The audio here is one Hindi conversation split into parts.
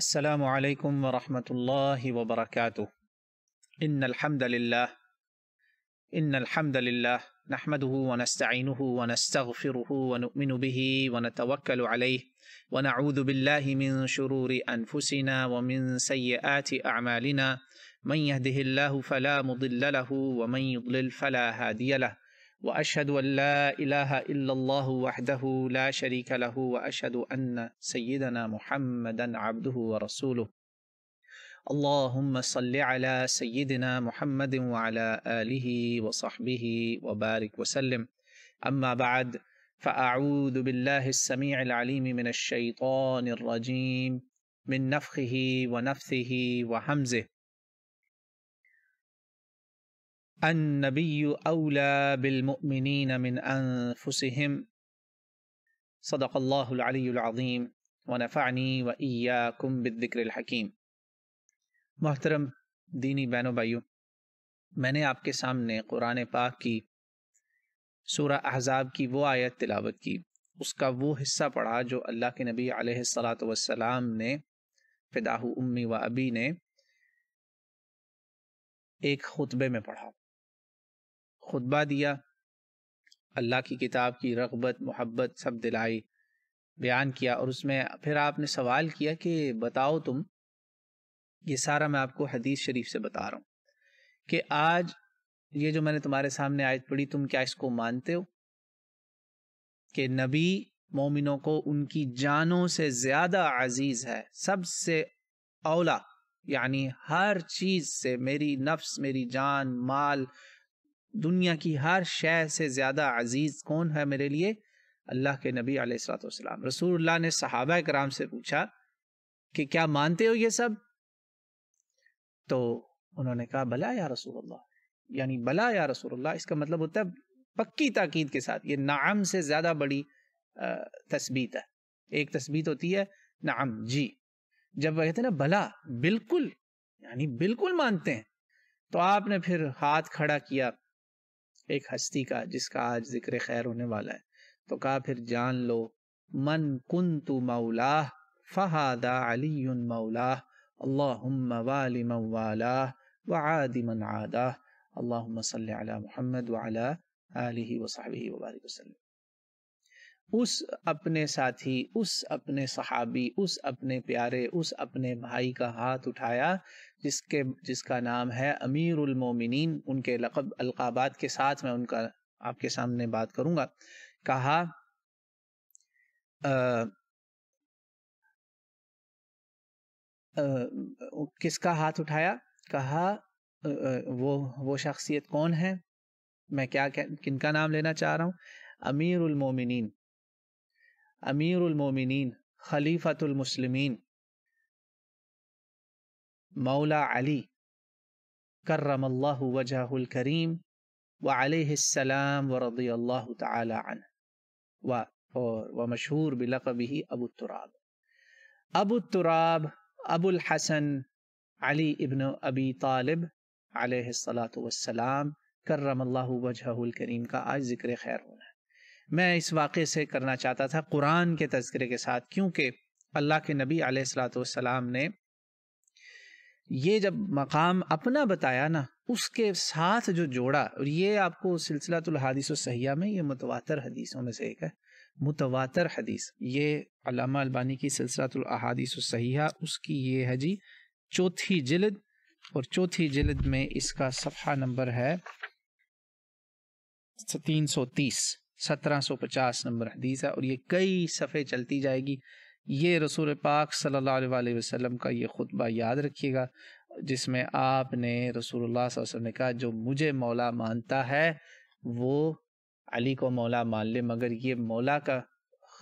السلام عليكم ورحمة الله وبركاته إن الحمد لله إن الحمد لله نحمده ونستعينه ونستغفره ونؤمن به ونتوكل عليه ونعوذ بالله من شرور أنفسنا ومن سيئات أعمالنا من يهده الله فلا مضل له ومن يضلل فلا هادي له واشهد ان لا اله الا الله وحده لا شريك له واشهد ان سيدنا محمدا عبده ورسوله اللهم صل على سيدنا محمد وعلى اله وصحبه وبارك وسلم اما بعد فاعوذ بالله السميع العليم من الشيطان الرجيم من نفخه ونفثه وهمزه अन्नबी अवला बिलमिन मिन अनफुसहम सदक़ल्लाज़ीम वनफ़ानी व ईया कुम बिदिक्रकीम मोहतरम दीनी बहनों भाइयों मैंने आपके सामने कुरान पाक की सूरा अहजाब की वो आयत तिलावत की उसका वो हिस्सा पढ़ा जो अल्लाह के नबी आलत वसलाम ने फ़िदाह उम्मी व अबी ने एक खुतबे में पढ़ा खुतबा दिया अल्लाह की किताब की रगबत मोहब्बत सब दिलाई बयान किया और उसमें फिर आपने सवाल किया कि बताओ तुम ये सारा मैं आपको हदीस शरीफ से बता रहा हूँ कि आज ये जो मैंने तुम्हारे सामने आयत पढ़ी तुम क्या इसको मानते हो कि नबी मोमिनों को उनकी जानों से ज़्यादा अजीज़ है सबसे औला यानी हर चीज़ से मेरी नफ्स मेरी जान माल दुनिया की हर शय से ज़्यादा अजीज़ कौन है मेरे लिए अल्लाह के नबी आसलाम रसूल ने सहाबा कराम से पूछा कि क्या मानते हो ये सब तो उन्होंने कहा भला या रसूल यानी भला या रसूल इसका मतलब होता है पक्की ताकीद के साथ ये नाम से ज़्यादा बड़ी तस्बीत है एक तस्बीत होती है नाम जी जब वह कहते ना भला बिल्कुल यानी बिल्कुल मानते हैं तो आपने फिर हाथ खड़ा किया एक हस्ती का जिसका आज जिक्र खैर होने वाला है तो कहा फिर जान लो मन कुन तु मौलाह फहादा अली मौलाह अल्लाहुम्मा वाली मवालाह व आदि मन आदा अल्लाहुम्मा सल्ली अला मुहम्मद व अला आलिहि व सहबिहि व बारिक वसल्लम उस अपने साथी उस अपने सहाबी उस अपने प्यारे उस अपने भाई का हाथ उठाया जिसके जिसका नाम है अमीरुल मोमिनीन उनके लकब अलकाबात के साथ मैं उनका आपके सामने बात करूंगा कहा आ, आ, किसका हाथ उठाया कहा आ, वो वो शख्सियत कौन है मैं क्या किनका नाम लेना चाह रहा हूँ अमीर उलमोमिन امير المؤمنين خليفه المسلمين مولى علي كرم الله وجهه الكريم وعليه السلام ورضي الله تعالى عنه ومشهور بلقبه أبو التراب أبو التراب أبو الحسن علي ابن أبي طالب عليه الصلاة والسلام كرم الله وجهه الكريم کا آج ذکر خیر मैं इस वाक़े से करना चाहता था कुरान के तस्करे के साथ क्योंकि अल्लाह के नबी सलाम ने ये जब मकाम अपना बताया ना उसके साथ जो जोड़ा और ये आपको सिलसिलातुल हदीस में ये मुतवातर हदीसों में से एक है मुतवातर हदीस ये अलामा अलबानी की सिलसिलातुल अहादीस उसकी ये है जी चौथी जिलद और चौथी जिलद में इसका सफ़ा नंबर है तीन सौ तीस 1750 नंबर हदीस है और ये कई सफ़े चलती जाएगी ये रसूल पाक सल्लल्लाहु अलैहि वसल्लम का ये खुतबा याद रखिएगा जिसमें आपने रसूल वसल्लम ने कहा जो मुझे मौला मानता है वो अली को मौला मान ले मगर ये मौला का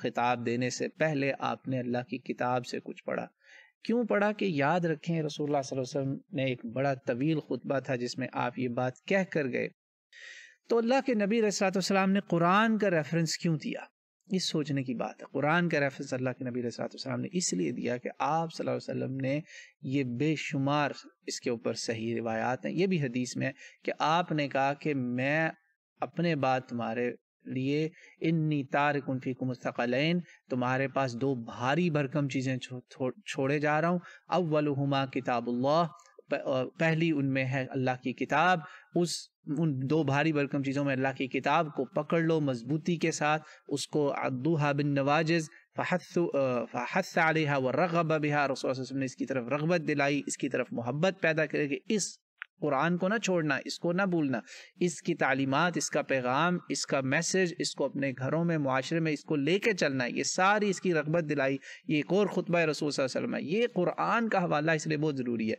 खिताब देने से पहले आपने अल्लाह की किताब से कुछ पढ़ा क्यों पढ़ा कि याद रखें रसूलुल्लाह वसल्लम ने एक बड़ा तवील खुतबा था जिसमें आप ये बात कह कर गए तो अल्लाह के नबी रसलाम ने कुरान का रेफरेंस क्यों दिया ये सोचने की बात है कुरान का रेफरेंस अल्लाह के नबी रसलाम ने इसलिए दिया कि आप सल्लल्लाहु अलैहि वसल्लम ने ये बेशुमार इसके ऊपर सही रिवायात हैं ये भी हदीस में कि आपने कहा कि मैं अपने बात तुम्हारे लिए इन्नी तारकुन को मुस्तकल तुम्हारे पास दो भारी भरकम चीज़ें छो, छो, छोड़े जा रहा हूँ अव्वलहुमा किताबुल्ला पहली उनमें है अल्लाह की किताब उस उन दो भारी भरकम चीज़ों में अल्लाह की किताब को पकड़ लो मजबूती के साथ उसको अदूहा बिन नवाज़ फ़हस आलिहा व रगबा बिहार रसोल ने इसकी तरफ रगबत दिलाई इसकी तरफ मोहब्बत पैदा करेगी इस कुरान को ना छोड़ना इसको ना भूलना इसकी तालीमत इसका पैगाम इसका मैसेज इसको अपने घरों में माशरे में इसको ले कर चलना ये सारी इसकी रगबत दिलाई ये एक और खुतब रसूल वसलम है ये कुरान का हवाला इसलिए बहुत ज़रूरी है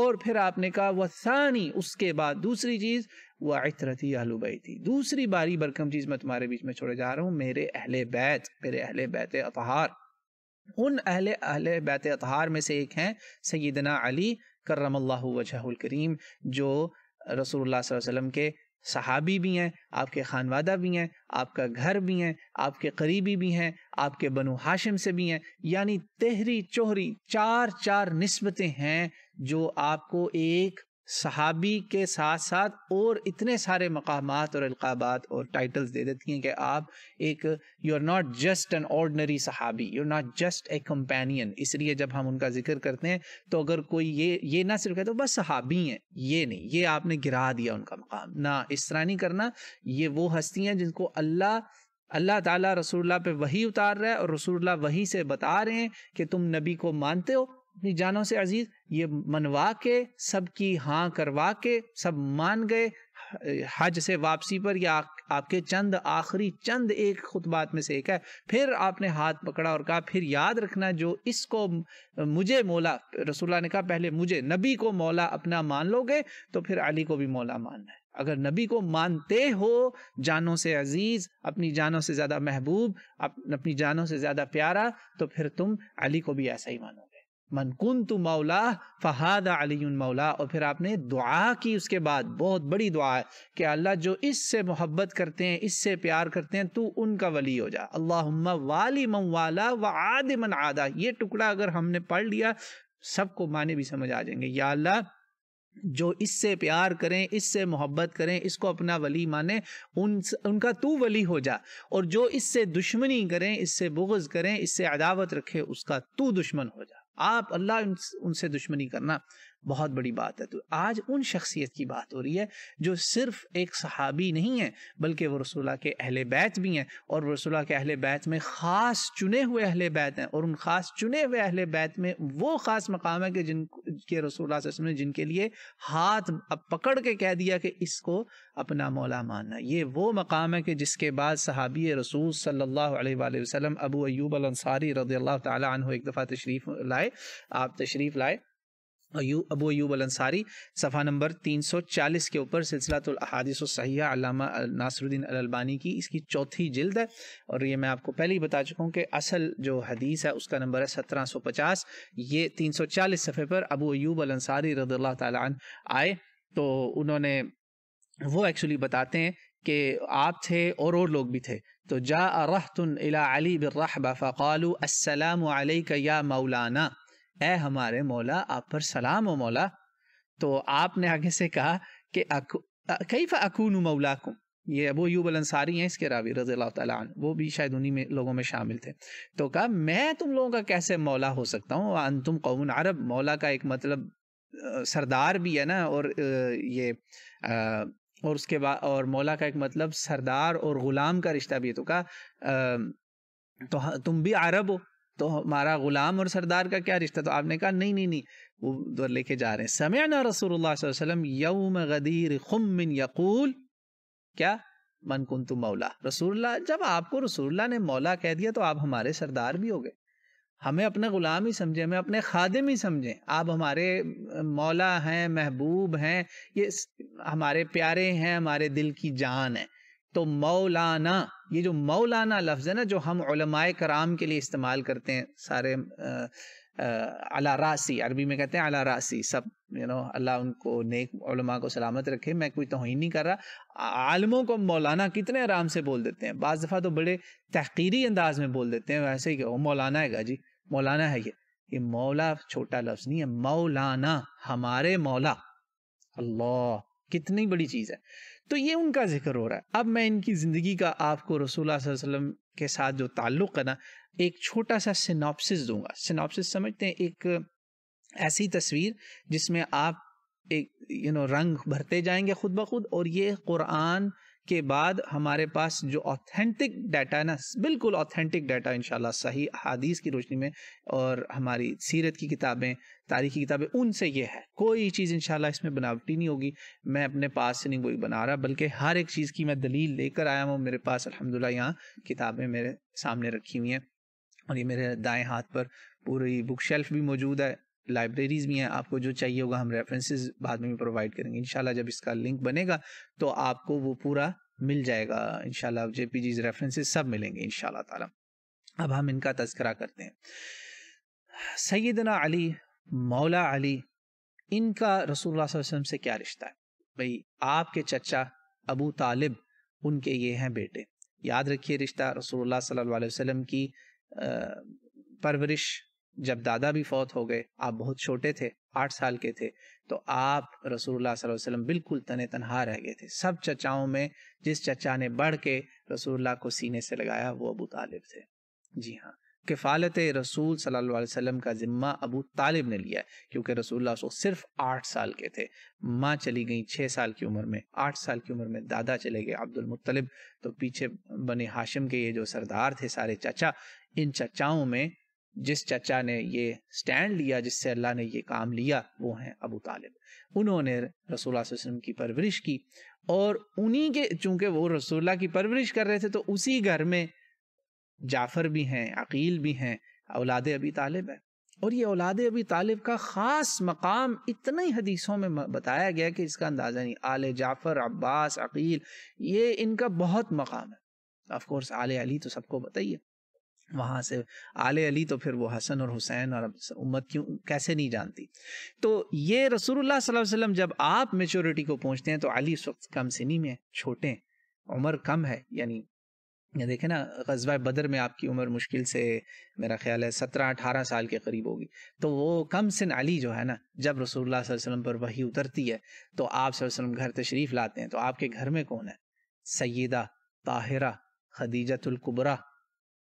और फिर आपने कहा वह सानी उसके बाद दूसरी चीज़ वह इतरती आलूबई थी दूसरी बारी बरकम चीज़ मैं तुम्हारे बीच में छोड़े जा रहा हूँ मेरे अहल बैत मेरे अहल बैत अतहार उन अहल अहल बैत अतहार में से एक हैं सैदना अली अल्लाह वजहुल करीम जो रसूलुल्लाह वसल्लम के सहाबी भी हैं आपके खानवादा भी हैं आपका घर भी हैं आपके करीबी भी हैं आपके बनु हाशिम से भी हैं यानी तहरी चोहरी चार चार नस्बतें हैं जो आपको एक सहाबी के साथ साथ और इतने सारे मकाम और अलकाबात और टाइटल्स दे देती हैं कि आप एक you are not just an ordinary सहाबी you are not just a companion इसलिए जब हम उनका जिक्र करते हैं तो अगर कोई ये ये ना सिर्फ कहते तो बस सहाबी हैं ये नहीं ये आपने गिरा दिया उनका मकाम ना इस तरह नहीं करना ये वो हस्तियाँ जिनको अल्लाह अल्लाह ताला रसूलुल्लाह पे वही उतार रहा है और रसूलुल्लाह वही से बता रहे हैं कि तुम नबी को मानते हो अपनी जानों से अजीज ये मनवा के सबकी हाँ करवा के सब मान गए हज से वापसी पर या आपके चंद आखिरी चंद एक खुतबात में से एक है फिर आपने हाथ पकड़ा और कहा फिर याद रखना जो इसको मुझे मौला रसुल्ला ने कहा पहले मुझे नबी को मौला अपना मान लोगे तो फिर अली को भी मौला मानना है अगर नबी को मानते हो जानों से अजीज अपनी जानों से ज़्यादा महबूब अपनी जानों से ज़्यादा प्यारा तो फिर तुम अली को भी ऐसा ही मानोगे मनकुन तो मौला फ़हादा अली मौला और फिर आपने दुआ की उसके बाद बहुत बड़ी दुआ है कि अल्लाह जो इससे मोहब्बत करते हैं इससे प्यार करते हैं तो उनका वली हो जा अल्लाह वाली मन व आद मन आदा ये टुकड़ा अगर हमने पढ़ लिया सबको माने भी समझ आ जाएंगे या अल्लाह जो इससे प्यार करें इससे मोहब्बत करें इसको अपना वली माने उन उनका तू वली हो जा और जो इससे दुश्मनी करें इससे बुगज़ करें इससे अदावत रखे उसका तू दुश्मन हो जा आप अल्लाह उनसे दुश्मनी करना बहुत बड़ी बात है तो आज उन शख्सियत की बात हो रही है जो सिर्फ एक सहाबी नहीं है बल्कि वो रसुल्ला के अहल बैत भी हैं और रसोल्ला के अहल बैत में ख़ास चुने हुए अहल बैत हैं और उन ख़ास चुने हुए अहल बैत में वो ख़ास मकाम है कि जिन के रसोल्ला ने जिनके लिए हाथ पकड़ के कह दिया कि इसको अपना मौला मानना ये वो मकाम है कि जिसके बाद सहाबी रसूल सल्लल्लाहु अलैहि वसल्लम अबू अयूब अल अंसारी रदी अल्लाह तआला एक दफ़ा तशरीफ़ लाए आप तशरीफ़ लाए अयू अबू अयूब अलसारी सफ़ा नंबर 340 के ऊपर तो अहादिस सहिया अलामा नासरुद्दीन अलबानी की इसकी चौथी जिल्द है और ये मैं आपको पहले ही बता चुका हूँ कि असल जो हदीस है उसका नंबर है 1750 ये 340 सफ़े पर अबू अयूब अलसारी रद्ला तन आए तो उन्होंने वो एक्चुअली बताते हैं कि आप थे और और लोग भी थे तो जा रहा अली बिर्रहबा फ़ालू असलम या मौलाना है हमारे मौला आप पर सलाम हो मौला तो आपने आगे से कहा कि कई अकून को ये अबू यूब अंसारी हैं इसके रावी रज वो भी शायद उन्हीं में लोगों में शामिल थे तो कहा मैं तुम लोगों का कैसे मौला हो सकता हूँ अन तुम कौन अरब मौला का एक मतलब सरदार भी है ना और ये और उसके बाद और मौला का एक मतलब सरदार और ग़ुलाम का रिश्ता भी है तो कहा तो तुम भी अरब हो तो हमारा गुलाम और सरदार का क्या रिश्ता तो आपने कहा नहीं नहीं नहीं वो तो लेके जा रहे हैं समय ना रसूल वसलम यौम गदीर खुमिन यकूल क्या मन कुन तुम मौला रसूल्ला जब आपको रसूल्ला ने मौला कह दिया तो आप हमारे सरदार भी हो गए हमें अपने गुलाम ही समझें हमें अपने खादिम ही समझें आप हमारे मौला हैं महबूब हैं ये हमारे प्यारे हैं हमारे दिल की जान है तो मौलाना ये जो मौलाना लफ्ज़ है ना जो हम कराम के लिए इस्तेमाल करते हैं सारे अला रासी अरबी में कहते हैं अला रासी सब यू नो अल्लाह उनको नेक को सलामत रखे मैं कोई तोहही नहीं कर रहा आलमों को मौलाना कितने आराम से बोल देते हैं बज़ दफ़ा तो बड़े तहकीरी अंदाज में बोल देते हैं वैसे ही मौलाना है जी मौलाना है ये ये मौला छोटा लफ्ज़ नहीं है मौलाना हमारे मौला अल्लाह कितनी बड़ी चीज़ है तो ये उनका जिक्र हो रहा है अब मैं इनकी ज़िंदगी का आपको रसूल वसलम के साथ जो ताल्लुक़ है ना एक छोटा सा सिनॉपसिस दूंगा सिनॉपसिस समझते हैं एक ऐसी तस्वीर जिसमें आप एक यू नो रंग भरते जाएंगे खुद ब खुद और ये कुरान के बाद हमारे पास जो ऑथेंटिक डाटा है ना बिल्कुल ऑथेंटिक डाटा इनशाला सही हदीस की रोशनी में और हमारी सीरत की किताबें तारीख की किताबें उनसे ये है कोई चीज़ इनशाला इसमें बनावटी नहीं होगी मैं अपने पास से नहीं कोई बना रहा बल्कि हर एक चीज़ की मैं दलील लेकर आया हूँ मेरे पास अलहमदिल्ला यहाँ किताबें मेरे सामने रखी हुई हैं और ये मेरे दाएँ हाथ पर पूरी बुक शेल्फ भी मौजूद है लाइब्रेरीज़ भी हैं आपको जो चाहिए होगा हम रेफरेंसेस बाद में प्रोवाइड करेंगे इनशाला जब इसका लिंक बनेगा तो आपको वो पूरा मिल जाएगा इनशाला जे पी जी रेफरेंसेज सब मिलेंगे इनशाला ताला अब हम इनका तस्करा करते हैं सैदना अली मौला अली इनका रसूल वसम से क्या रिश्ता है भाई आपके चचा अबू तालिब उनके ये हैं बेटे याद रखिए रिश्ता रसूलुल्लाह सल्लल्लाहु अलैहि वसल्लम की परवरिश जब दादा भी फौत हो गए आप बहुत छोटे थे आठ साल के थे तो आप रसूलुल्लाह सल्लल्लाहु अलैहि वसल्लम बिल्कुल तने तनहा रह गए थे सब चचाओं में जिस चचा ने बढ़ के रसूलुल्लाह को सीने से लगाया वो अबू तालिब थे जी हाँ किफ़ालत रसूल सल्लल्लाहु अलैहि वसल्लम का ज़िम्मा अबू तालिब ने लिया क्योंकि रसूलुल्लाह उसको सिर्फ आठ साल के थे माँ चली गई छः साल की उम्र में आठ साल की उम्र में दादा चले गए अब्दुल मुत्तलिब तो पीछे बने हाशिम के ये जो सरदार थे सारे चचा इन चचाओं में जिस चचा ने ये स्टैंड लिया जिससे अल्लाह ने ये काम लिया वो हैं अबू तालिब उन्होंने रसूल वसलम की परवरिश की और उन्हीं के चूंकि वो रसोल्ला की परवरिश कर रहे थे तो उसी घर में जाफ़र भी हैं अकील भी हैं औलाद अबी तालिब है और ये औलाद अबी तालिब का ख़ास मकाम इतने ही हदीसों में बताया गया कि इसका अंदाज़ा नहीं आल जाफ़र अब्बास अकील ये इनका बहुत मकाम है ऑफ़ कोर्स आल अली तो सबको बताइए वहाँ से आले अली तो फिर वो हसन और हुसैन और उम्मत क्यों कैसे नहीं जानती तो ये रसूलुल्लाह सल्लल्लाहु अलैहि वसल्लम जब आप मेचोरिटी को पहुँचते हैं तो अली इस वक्त कम सिनी में छोटे हैं उम्र कम है यानी ये देखें ना गजबा बदर में आपकी उम्र मुश्किल से मेरा ख्याल है सत्रह अठारह साल के करीब होगी तो वो कम सिन अली जो है ना जब रसूलुल्लाह वसल्लम पर वही उतरती है तो आप वसल्लम घर तशरीफ़ लाते हैं तो आपके घर में कौन है सयदा ताहिरा खदीजतुल्कुबरा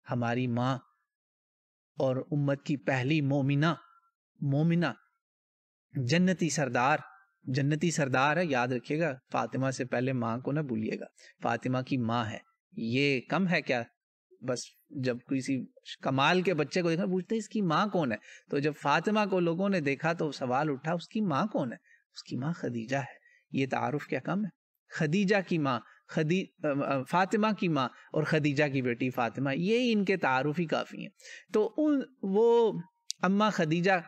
हमारी माँ और उम्मत की पहली मोमिना मोमिना जन्नती सरदार जन्नती सरदार है याद रखिएगा फातिमा से पहले माँ को ना भूलिएगा फातिमा की माँ है ये कम है क्या बस जब किसी कमाल के बच्चे को देखना पूछते इसकी माँ कौन है तो जब फातिमा को लोगों ने देखा तो सवाल उठा उसकी माँ कौन है उसकी माँ खदीजा है ये तारुफ क्या कम है खदीजा की माँ खदी फातिमा की माँ और खदीजा की बेटी फातिमा ये इनके तारुफ ही काफ़ी हैं तो उन वो अम्मा खदीजा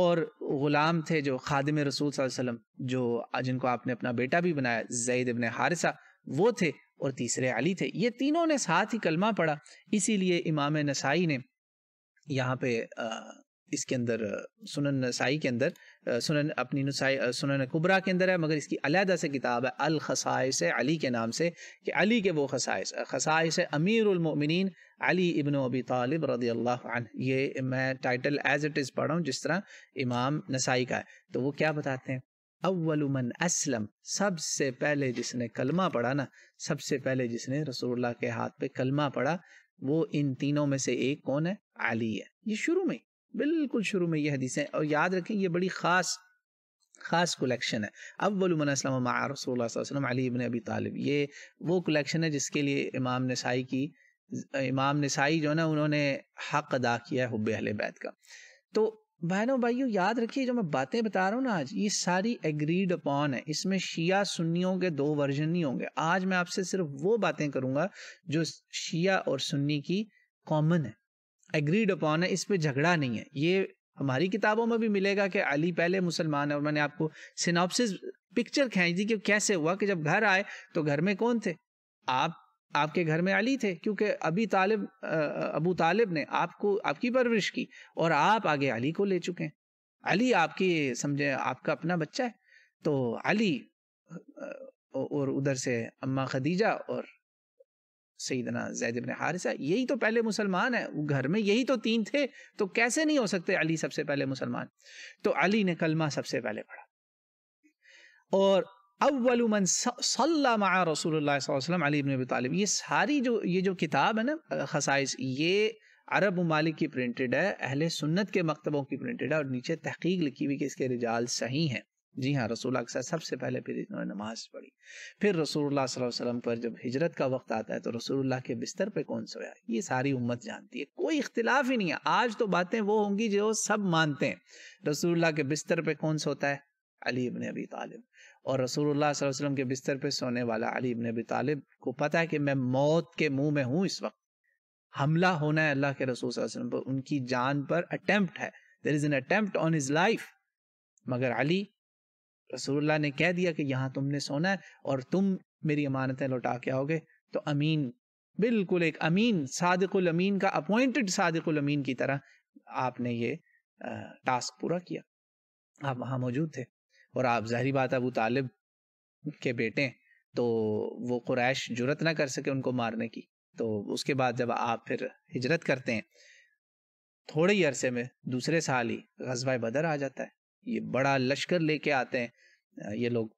और ग़ुलाम थे जो खादिम रसूल वसम जो जिनको आपने अपना बेटा भी बनाया जैद इबन हारिसा वो थे और तीसरे अली थे ये तीनों ने साथ ही कलमा पढ़ा इसीलिए इमाम नसाई ने यहाँ पे इसके अंदर सुनन नसाई के अंदर सुनन अपनी नसाई सुनन कुबरा के अंदर है मगर इसकी अलहदा से किताब है अल खसाइस अली के नाम से कि अली के वो खसाइस खसाइस अमीरमिन अली इबन अबी तालिब रदी अल्लाह ये मैं टाइटल एज इट इज़ पढ़ा हूँ जिस तरह इमाम नसाई का है तो वो क्या बताते हैं अवलुमन असलम सबसे पहले जिसने कलमा पढ़ा ना सबसे पहले जिसने रसोल्ला के हाथ पे कलमा पढ़ा वो इन तीनों में से एक कौन है अली है ये शुरू में बिल्कुल शुरू में ये हदीसें और याद रखें ये बड़ी ख़ास ख़ास कलेक्शन है अव्वलमनसलम रसोल्ला अबी तालब ये वो कलेक्शन है जिसके लिए इमाम नसाई की इमाम नसाई जो है ना उन्होंने हक अदा किया है हब अहल बैत का तो बहनों भाइयों याद रखिए जो मैं बातें बता रहा हूँ ना आज ये सारी एग्रीड अपॉन है इसमें शिया सुन्नियों के दो वर्जन नहीं होंगे आज मैं आपसे सिर्फ वो बातें करूँगा जो शिया और सुन्नी की कॉमन है एग्रीड अपॉन है इस पर झगड़ा नहीं है ये हमारी किताबों में भी मिलेगा कि अली पहले मुसलमान है और मैंने आपको सिनॉपसिस पिक्चर खींच दी कि कैसे हुआ कि जब घर आए तो घर में कौन थे आप आपके घर में अली थे क्योंकि अभी तालिब अबू तालिब ने आपको आपकी परवरिश की और आप आगे अली को ले चुके हैं अली आपकी समझे आपका अपना बच्चा है तो अली और उधर से अम्मा खदीजा और सईदना जैद इबन हारिसा यही तो पहले मुसलमान है घर में यही तो तीन थे तो कैसे नहीं हो सकते अली सबसे पहले मुसलमान तो अली ने कलमा सबसे पहले पढ़ा और अव्वलमन सल्लाम रसूल वसलम अली इबन तालिब ये सारी जो ये जो किताब है ना खसाइस ये अरब ममालिक की प्रिंटेड है अहले सुन्नत के मकतबों की प्रिंटेड है और नीचे तहकीक लिखी हुई कि इसके रिजाल सही हैं जी हाँ रसूल के साथ सबसे पहले फिर इन्होंने नमाज पढ़ी फिर रसूल सल्लल्लाहु पर जब हिजरत का वक्त आता है तो रसूल के बिस्तर पे कौन सोया ये सारी उम्मत जानती है कोई इख्तिलाफ ही नहीं है आज तो बातें वो होंगी जो सब मानते हैं रसूल के बिस्तर पे कौन सोता है अली इबन अबी तालिब और रसूलुल्लाह सल्लल्लाहु अलैहि वसल्लम के बिस्तर पे सोने वाला अली इबन अबी तालिब को पता है कि मैं मौत के मुंह में हूँ इस वक्त हमला होना है अल्लाह के रसूल वसल्लम पर उनकी जान पर अटेम्प्ट है there is an attempt on his life मगर अली रसूल ने कह दिया कि यहाँ तुमने सोना है और तुम मेरी अमानतें लौटा के आओगे तो अमीन बिल्कुल एक अमीन सादिकुल अमीन का अपॉइंटेड सादिकुल अमीन की तरह आपने ये टास्क पूरा किया आप वहाँ मौजूद थे और आप जहरी बात अबू तालिब के बेटे तो वो कुरैश जुरत ना कर सके उनको मारने की तो उसके बाद जब आप फिर हिजरत करते हैं थोड़े ही अरसे में दूसरे साल ही गजबा बदर आ जाता है ये बड़ा लश्कर लेके आते हैं ये लोग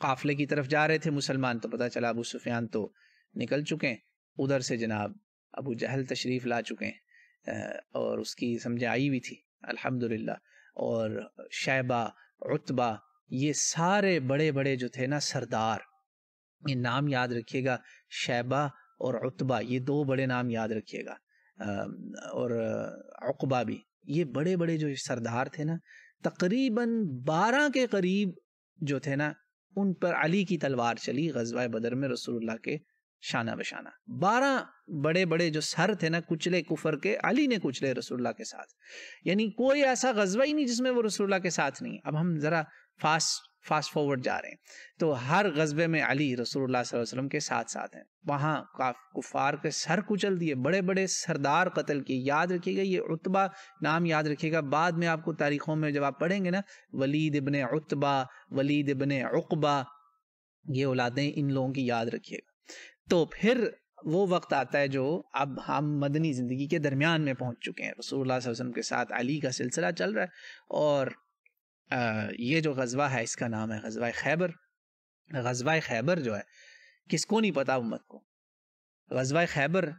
काफले की तरफ जा रहे थे मुसलमान तो पता चला अबू सुफियान तो निकल चुके हैं उधर से जनाब अबू जहल तशरीफ़ ला चुके हैं और उसकी समझ आई हुई थी अल्हम्दुलिल्लाह और शैबा उतबा ये सारे बड़े बड़े जो थे ना सरदार ये नाम याद रखिएगा शैबा और उतबा ये दो बड़े नाम याद रखिएगा और अकबा भी ये बड़े बड़े जो सरदार थे ना तकरीबन बारह के करीब जो थे ना उन पर अली की तलवार चली गजवा बदर में रसूलुल्लाह के शाना बशाना बारह बड़े बड़े जो सर थे ना कुचले कुफर के अली ने कुचले रसूलुल्लाह के साथ यानी कोई ऐसा गजबा ही नहीं जिसमें वो रसूलुल्लाह के साथ नहीं अब हम ज़रा फास्ट फास्ट फॉरवर्ड जा रहे हैं तो हर गजबे में अली रसूलुल्लाह सल्लल्लाहु अलैहि वसल्लम के साथ साथ हैं वहाँ कुफार के सर कुचल दिए बड़े बड़े सरदार कत्ल किए याद रखिएगा ये उतबा नाम याद रखिएगा बाद में आपको तारीखों में जब आप पढ़ेंगे ना वलीद इबन उतबा वलीद इबन उकबा ये औलादें इन लोगों की याद रखिएगा तो फिर वो वक्त आता है जो अब हम मदनी ज़िंदगी के दरमियान में पहुंच चुके हैं रसूलुल्लाह वसल्लम के साथ अली का सिलसिला चल रहा है और ये जो गजवा है इसका नाम है गजवा खैबर गजवा खैबर जो है किसको नहीं पता उम्मत को गजवा खैबर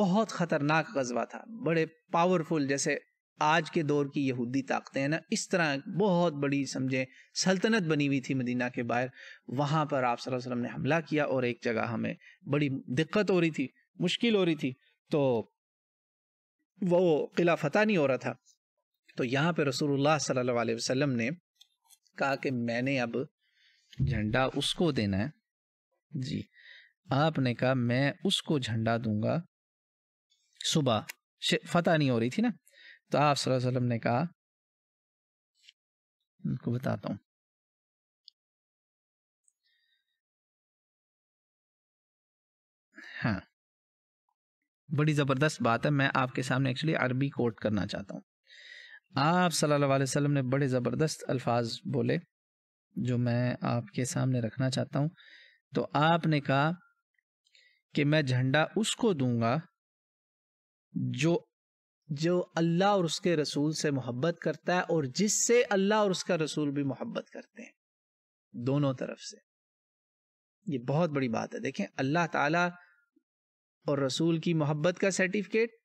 बहुत ख़तरनाक गजवा था बड़े पावरफुल जैसे आज के दौर की यहूदी ताकतें हैं ना इस तरह बहुत बड़ी समझे सल्तनत बनी हुई थी मदीना के बाहर वहाँ पर आप वसल्लम ने हमला किया और एक जगह हमें बड़ी दिक्कत हो रही थी मुश्किल हो रही थी तो वो किला फतह नहीं हो रहा था तो यहाँ पे रसूल सल्लल्लाहु ने कहा कि मैंने अब झंडा उसको देना है जी आपने कहा मैं उसको झंडा दूंगा सुबह फतह नहीं हो रही थी ना तो आप सल्लल्लाहु अलैहि वसल्लम ने कहा उनको बताता हूँ हाँ बड़ी ज़बरदस्त बात है मैं आपके सामने एक्चुअली अरबी कोट करना चाहता हूँ आप सल्लल्लाहु अलैहि वसल्लम ने बड़े ज़बरदस्त अल्फाज बोले जो मैं आपके सामने रखना चाहता हूँ तो आपने कहा कि मैं झंडा उसको दूंगा जो जो अल्लाह और उसके रसूल से मोहब्बत करता है और जिससे अल्लाह और उसका रसूल भी मोहब्बत करते हैं दोनों तरफ से ये बहुत बड़ी बात है देखें अल्लाह ताला और रसूल की मोहब्बत का सर्टिफिकेट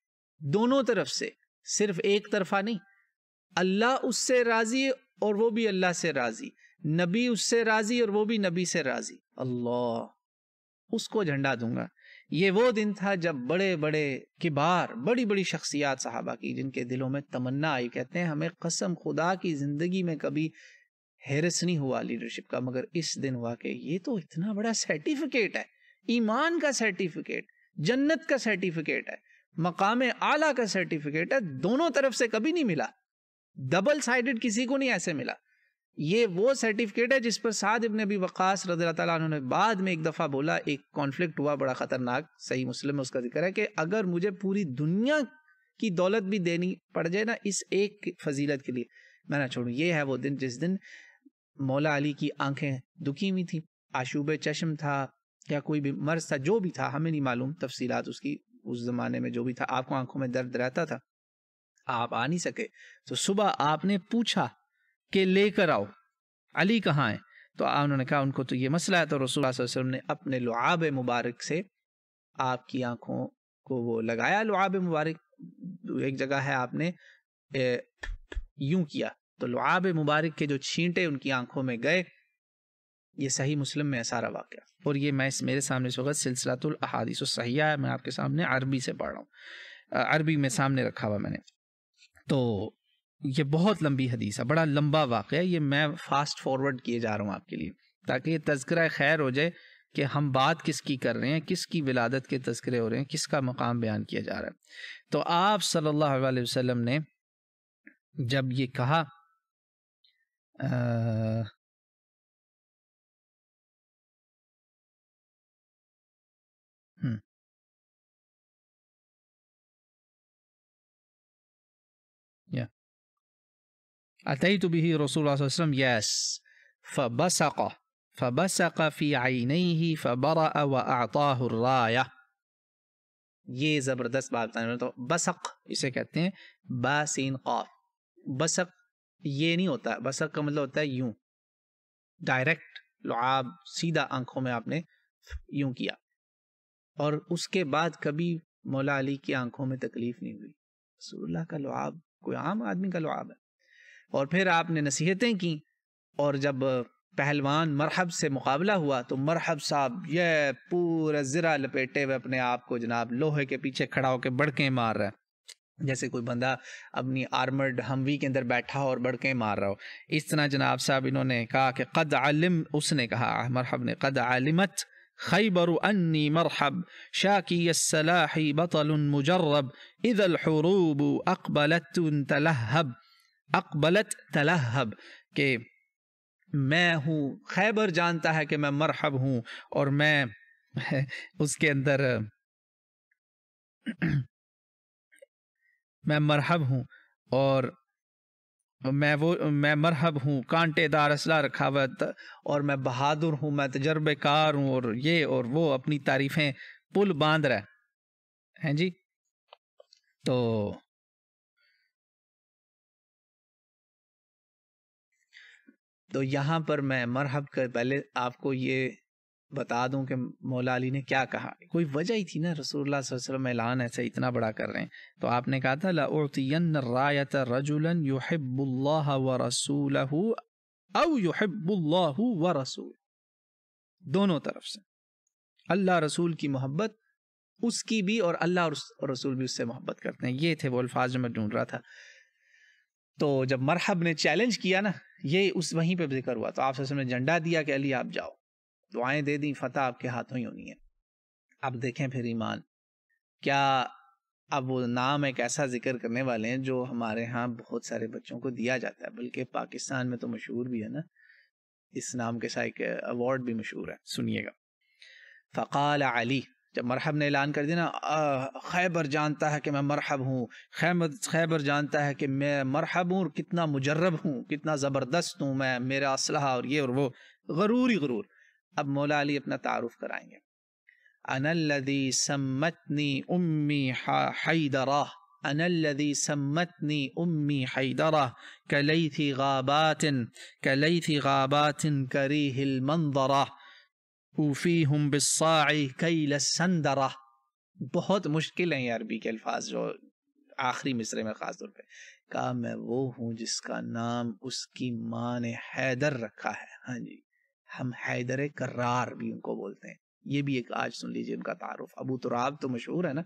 दोनों तरफ से सिर्फ एक तरफा नहीं अल्लाह उससे राजी और वो भी अल्लाह से राजी नबी उससे राजी और वो भी नबी से राजी अल्लाह उसको झंडा दूंगा ये वो दिन था जब बड़े बड़े किबार बड़ी बड़ी शख्सियात साहबा की जिनके दिलों में तमन्ना आई कहते हैं हमें कसम खुदा की जिंदगी में कभी हैरस नहीं हुआ लीडरशिप का मगर इस दिन हुआ कि ये तो इतना बड़ा सर्टिफिकेट है ईमान का सर्टिफिकेट जन्नत का सर्टिफिकेट है मकाम आला का सर्टिफिकेट है दोनों तरफ से कभी नहीं मिला डबल साइडेड किसी को नहीं ऐसे मिला ये वो सर्टिफिकेट है जिस पर साद इबन अबी वक़ास रजी अल्लाह ने बाद में एक दफ़ा बोला एक कॉन्फ्लिक्ट हुआ बड़ा ख़तरनाक सही मुस्लिम में उसका जिक्र है कि अगर मुझे पूरी दुनिया की दौलत भी देनी पड़ जाए ना इस एक फजीलत के लिए मैं ना छोड़ूँ ये है वो दिन जिस दिन मौला अली की आंखें दुखी हुई थी आशूब चश्म था या कोई भी मर्ज था जो भी था हमें नहीं मालूम तफसीलात उसकी उस ज़माने में जो भी था आपको आंखों में दर्द रहता था आप आ नहीं सके तो सुबह आपने पूछा कि लेकर आओ अली कहाँ है तो उन्होंने कहा उनको तो ये मसला है तो रसूल ने अपने लुआब मुबारक से आपकी आंखों को वो लगाया लुआब मुबारक एक जगह है आपने यूं किया तो लुआब मुबारक के जो छींटे उनकी आंखों में गए ये सही मुस्लिम में है सारा वाक्य और ये मैं इस मेरे सामने इस वक्त सिलसिला है मैं आपके सामने अरबी से पढ़ रहा हूँ अरबी में सामने रखा हुआ मैंने तो ये बहुत लंबी हदीस है बड़ा लंबा वाक़ ये मैं फास्ट फॉरवर्ड किए जा रहा हूँ आपके लिए ताकि ये तस्करा खैर हो जाए कि हम बात किसकी कर रहे हैं किसकी विलादत के तस्करे हो रहे हैं किसका मकाम बयान किया जा रहा है तो आप सल्लल्लाहु अलैहि वसल्लम ने जब ये कहा आ, أتيت به رسول الله صلى الله عليه وسلم Fabasaqa. فبسق فبسق في عينيه فبرأ وأعطاه raya. ये ज़बरदस्त बात बताने तो बसक इसे कहते हैं बासीन कौफ बसक ये नहीं होता बसक का मतलब होता है यूं डायरेक्ट लुआब सीधा आंखों में आपने यूं किया और उसके बाद कभी मौला अली की आंखों में तकलीफ नहीं हुई रसूलुल्लाह का लुआब कोई आम आदमी का लुआब है और फिर आपने नसीहतें की और जब पहलवान मरहब से मुकाबला हुआ तो मरहब साहब यह पूरा ज़रा लपेटे हुए अपने आप को जनाब लोहे के पीछे खड़ा होकर बड़के मार रहा है जैसे कोई बंदा अपनी आर्मर्ड हमवी के अंदर बैठा हो और बड़के मार रहा हो इस तरह जनाब साहब इन्होंने कहा कि कद आलिम उसने कहा मरहब ने कद आलिमत खैबर अन्नी मरहब शाकी बतल मुजर्रब इदल हरूब तलहब अकबलत तलहब के मैं हूँ खैबर जानता है कि मैं मरहब हूँ और मैं उसके अंदर मैं मरहब हूँ और मैं वो मैं मरहब हूँ कांटेदार असला रखावत और मैं बहादुर हूँ मैं तजर्बेकार हूँ और ये और वो अपनी तारीफें पुल बांध रहा है हैं जी तो तो यहाँ पर मैं मरहब कर पहले आपको ये बता दूं कि मौला अली ने क्या कहा कोई वजह ही थी ना रसूलुल्लाह वसल्लम ऐलान ऐसे इतना बड़ा कर रहे हैं तो आपने कहा था लातियन रायत रजुलन युहिब्बुल्लाह व रसूलहू औ व रसूल दोनों तरफ से अल्लाह रसूल की मोहब्बत उसकी भी और अल्लाह और रसूल भी उससे मोहब्बत करते हैं ये थे वो अल्फाज में मैं ढूंढ रहा था तो जब मरहब ने चैलेंज किया ना ये उस वहीं पे जिक्र हुआ तो आप ससम ने झंडा दिया कि अली आप जाओ दुआएं दे दी फतेह आपके हाथों ही होनी है अब देखें फिर ईमान क्या अब वो नाम एक ऐसा जिक्र करने वाले हैं जो हमारे यहाँ बहुत सारे बच्चों को दिया जाता है बल्कि पाकिस्तान में तो मशहूर भी है ना इस नाम के साथ एक अवार्ड भी मशहूर है सुनिएगा फ़काल अली जब मरहब ने ऐलान कर दिया ना खैबर जानता है कि मैं मरहब हूँ खैबर खैबर जानता है कि मैं मरहब हूँ और कितना मुजर्रब हूँ कितना ज़बरदस्त हूँ मैं मेरा असलह और ये और वो गरूर ही गरूर अब मौला अली अपना तारुफ कराएंगे अनल्लदी सम्मतनी उम्मी हैदरा अनल्लदी सम्मतनी उम्मी हैदरा कलई थी गाबातिन कलई थी गाबातिन करी हिल मंदरा हम बिस्साअ कई लसंदरा बहुत मुश्किल हैं ये अरबी के अल्फाज जो आखिरी मिसरे में ख़ास तौर पे कहा मैं वो हूँ जिसका नाम उसकी माँ ने हैदर रखा है हाँ जी हम हैदर करार भी उनको बोलते हैं ये भी एक आज सुन लीजिए उनका तारुफ अबू तुराब तो मशहूर है ना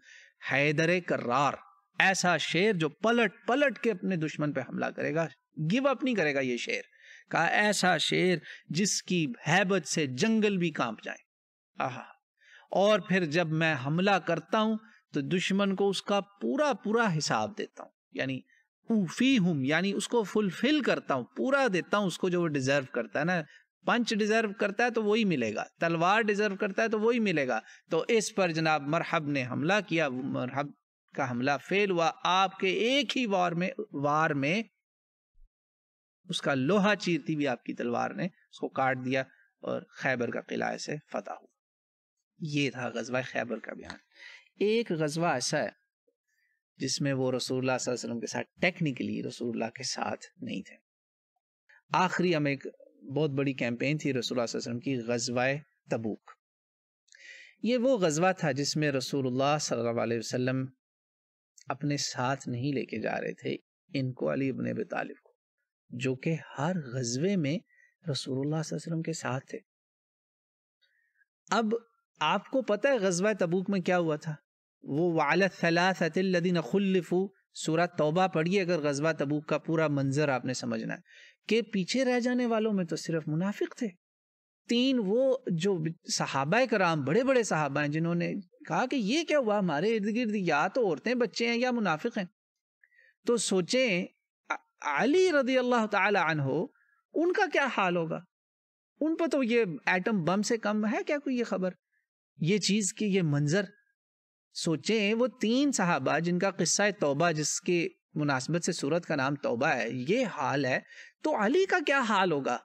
हैदर करार ऐसा शेर जो पलट पलट के अपने दुश्मन पे हमला करेगा गिव अप नहीं करेगा ये शेर का ऐसा शेर जिसकी हैबत से जंगल भी कांप जाए आह और फिर जब मैं हमला करता हूं तो दुश्मन को उसका पूरा पूरा हिसाब देता हूं यानी ऊफी हूं यानी उसको फुलफिल करता हूं पूरा देता हूं उसको जो वो डिजर्व करता है ना पंच डिजर्व करता है तो वही मिलेगा तलवार डिजर्व करता है तो वही मिलेगा तो इस पर जनाब मरहब ने हमला किया मरहब का हमला फेल हुआ आपके एक ही वार में वार में उसका लोहा चीरती भी आपकी तलवार ने उसको काट दिया और खैबर का किला ऐसे फतह हुआ ये था गजवा खैबर का बयान एक गजवा ऐसा है जिसमें वो रसूलुल्लाह वसल्लम के साथ टेक्निकली रसूलुल्लाह के साथ नहीं थे आखिरी हम एक बहुत बड़ी कैंपेन थी रसूलुल्लाह वसल्लम की गजवाए तबूक ये वो गजवा था जिसमें रसूलुल्लाह सल्लल्लाहु अलैहि वसल्लम अपने साथ नहीं लेके जा रहे थे इनको अली इबन तालिब जो कि हर गजबे में रसूलुल्लाह वसल्लम के साथ थे अब आपको पता है गजबा तबूक में क्या हुआ था वो वालदीन खुल्लिफू सूरा तौबा पढ़िए अगर गजबा तबूक का पूरा मंजर आपने समझना है कि पीछे रह जाने वालों में तो सिर्फ मुनाफिक थे तीन वो जो सहाबा कराम बड़े बड़े सहाबा हैं जिन्होंने कहा कि ये क्या हुआ हमारे इर्द गिर्द या तो औरतें बच्चे हैं या मुनाफिक हैं तो सोचें अली रदी अल्लाह तहो उनका क्या हाल होगा उन पर तो ये एटम बम से कम है क्या कोई ये खबर ये चीज़ की ये मंज़र सोचें वो तीन साहबा जिनका किस्सा तोबा जिसके मुनासबत से सूरत का नाम तोबा है ये हाल है तो अली का क्या हाल होगा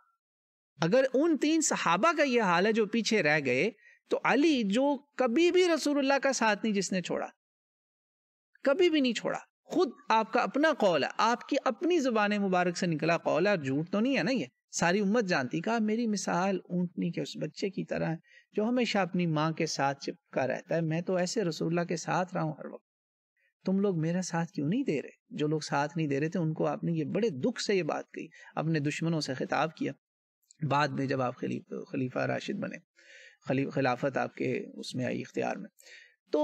अगर उन तीन सहाबा का ये हाल है जो पीछे रह गए तो अली जो कभी भी रसूलुल्लाह का साथ नहीं जिसने छोड़ा कभी भी नहीं छोड़ा खुद आपका अपना कौल है आपकी अपनी जुबान मुबारक से निकला कौल है झूठ तो नहीं है ना ये सारी उम्मत जानती कहा मेरी मिसाल ऊँटनी के उस बच्चे की तरह है जो हमेशा अपनी माँ के साथ चिपका रहता है मैं तो ऐसे रसूल्ला के साथ रहा हूँ हर वक्त तुम लोग मेरा साथ क्यों नहीं दे रहे जो लोग साथ नहीं दे रहे थे उनको आपने ये बड़े दुख से ये बात कही अपने दुश्मनों से खिताब किया बाद में जब आप खलीफ खलीफा राशिद बने खली खिलाफत आपके उसमें आई इख्तियार में तो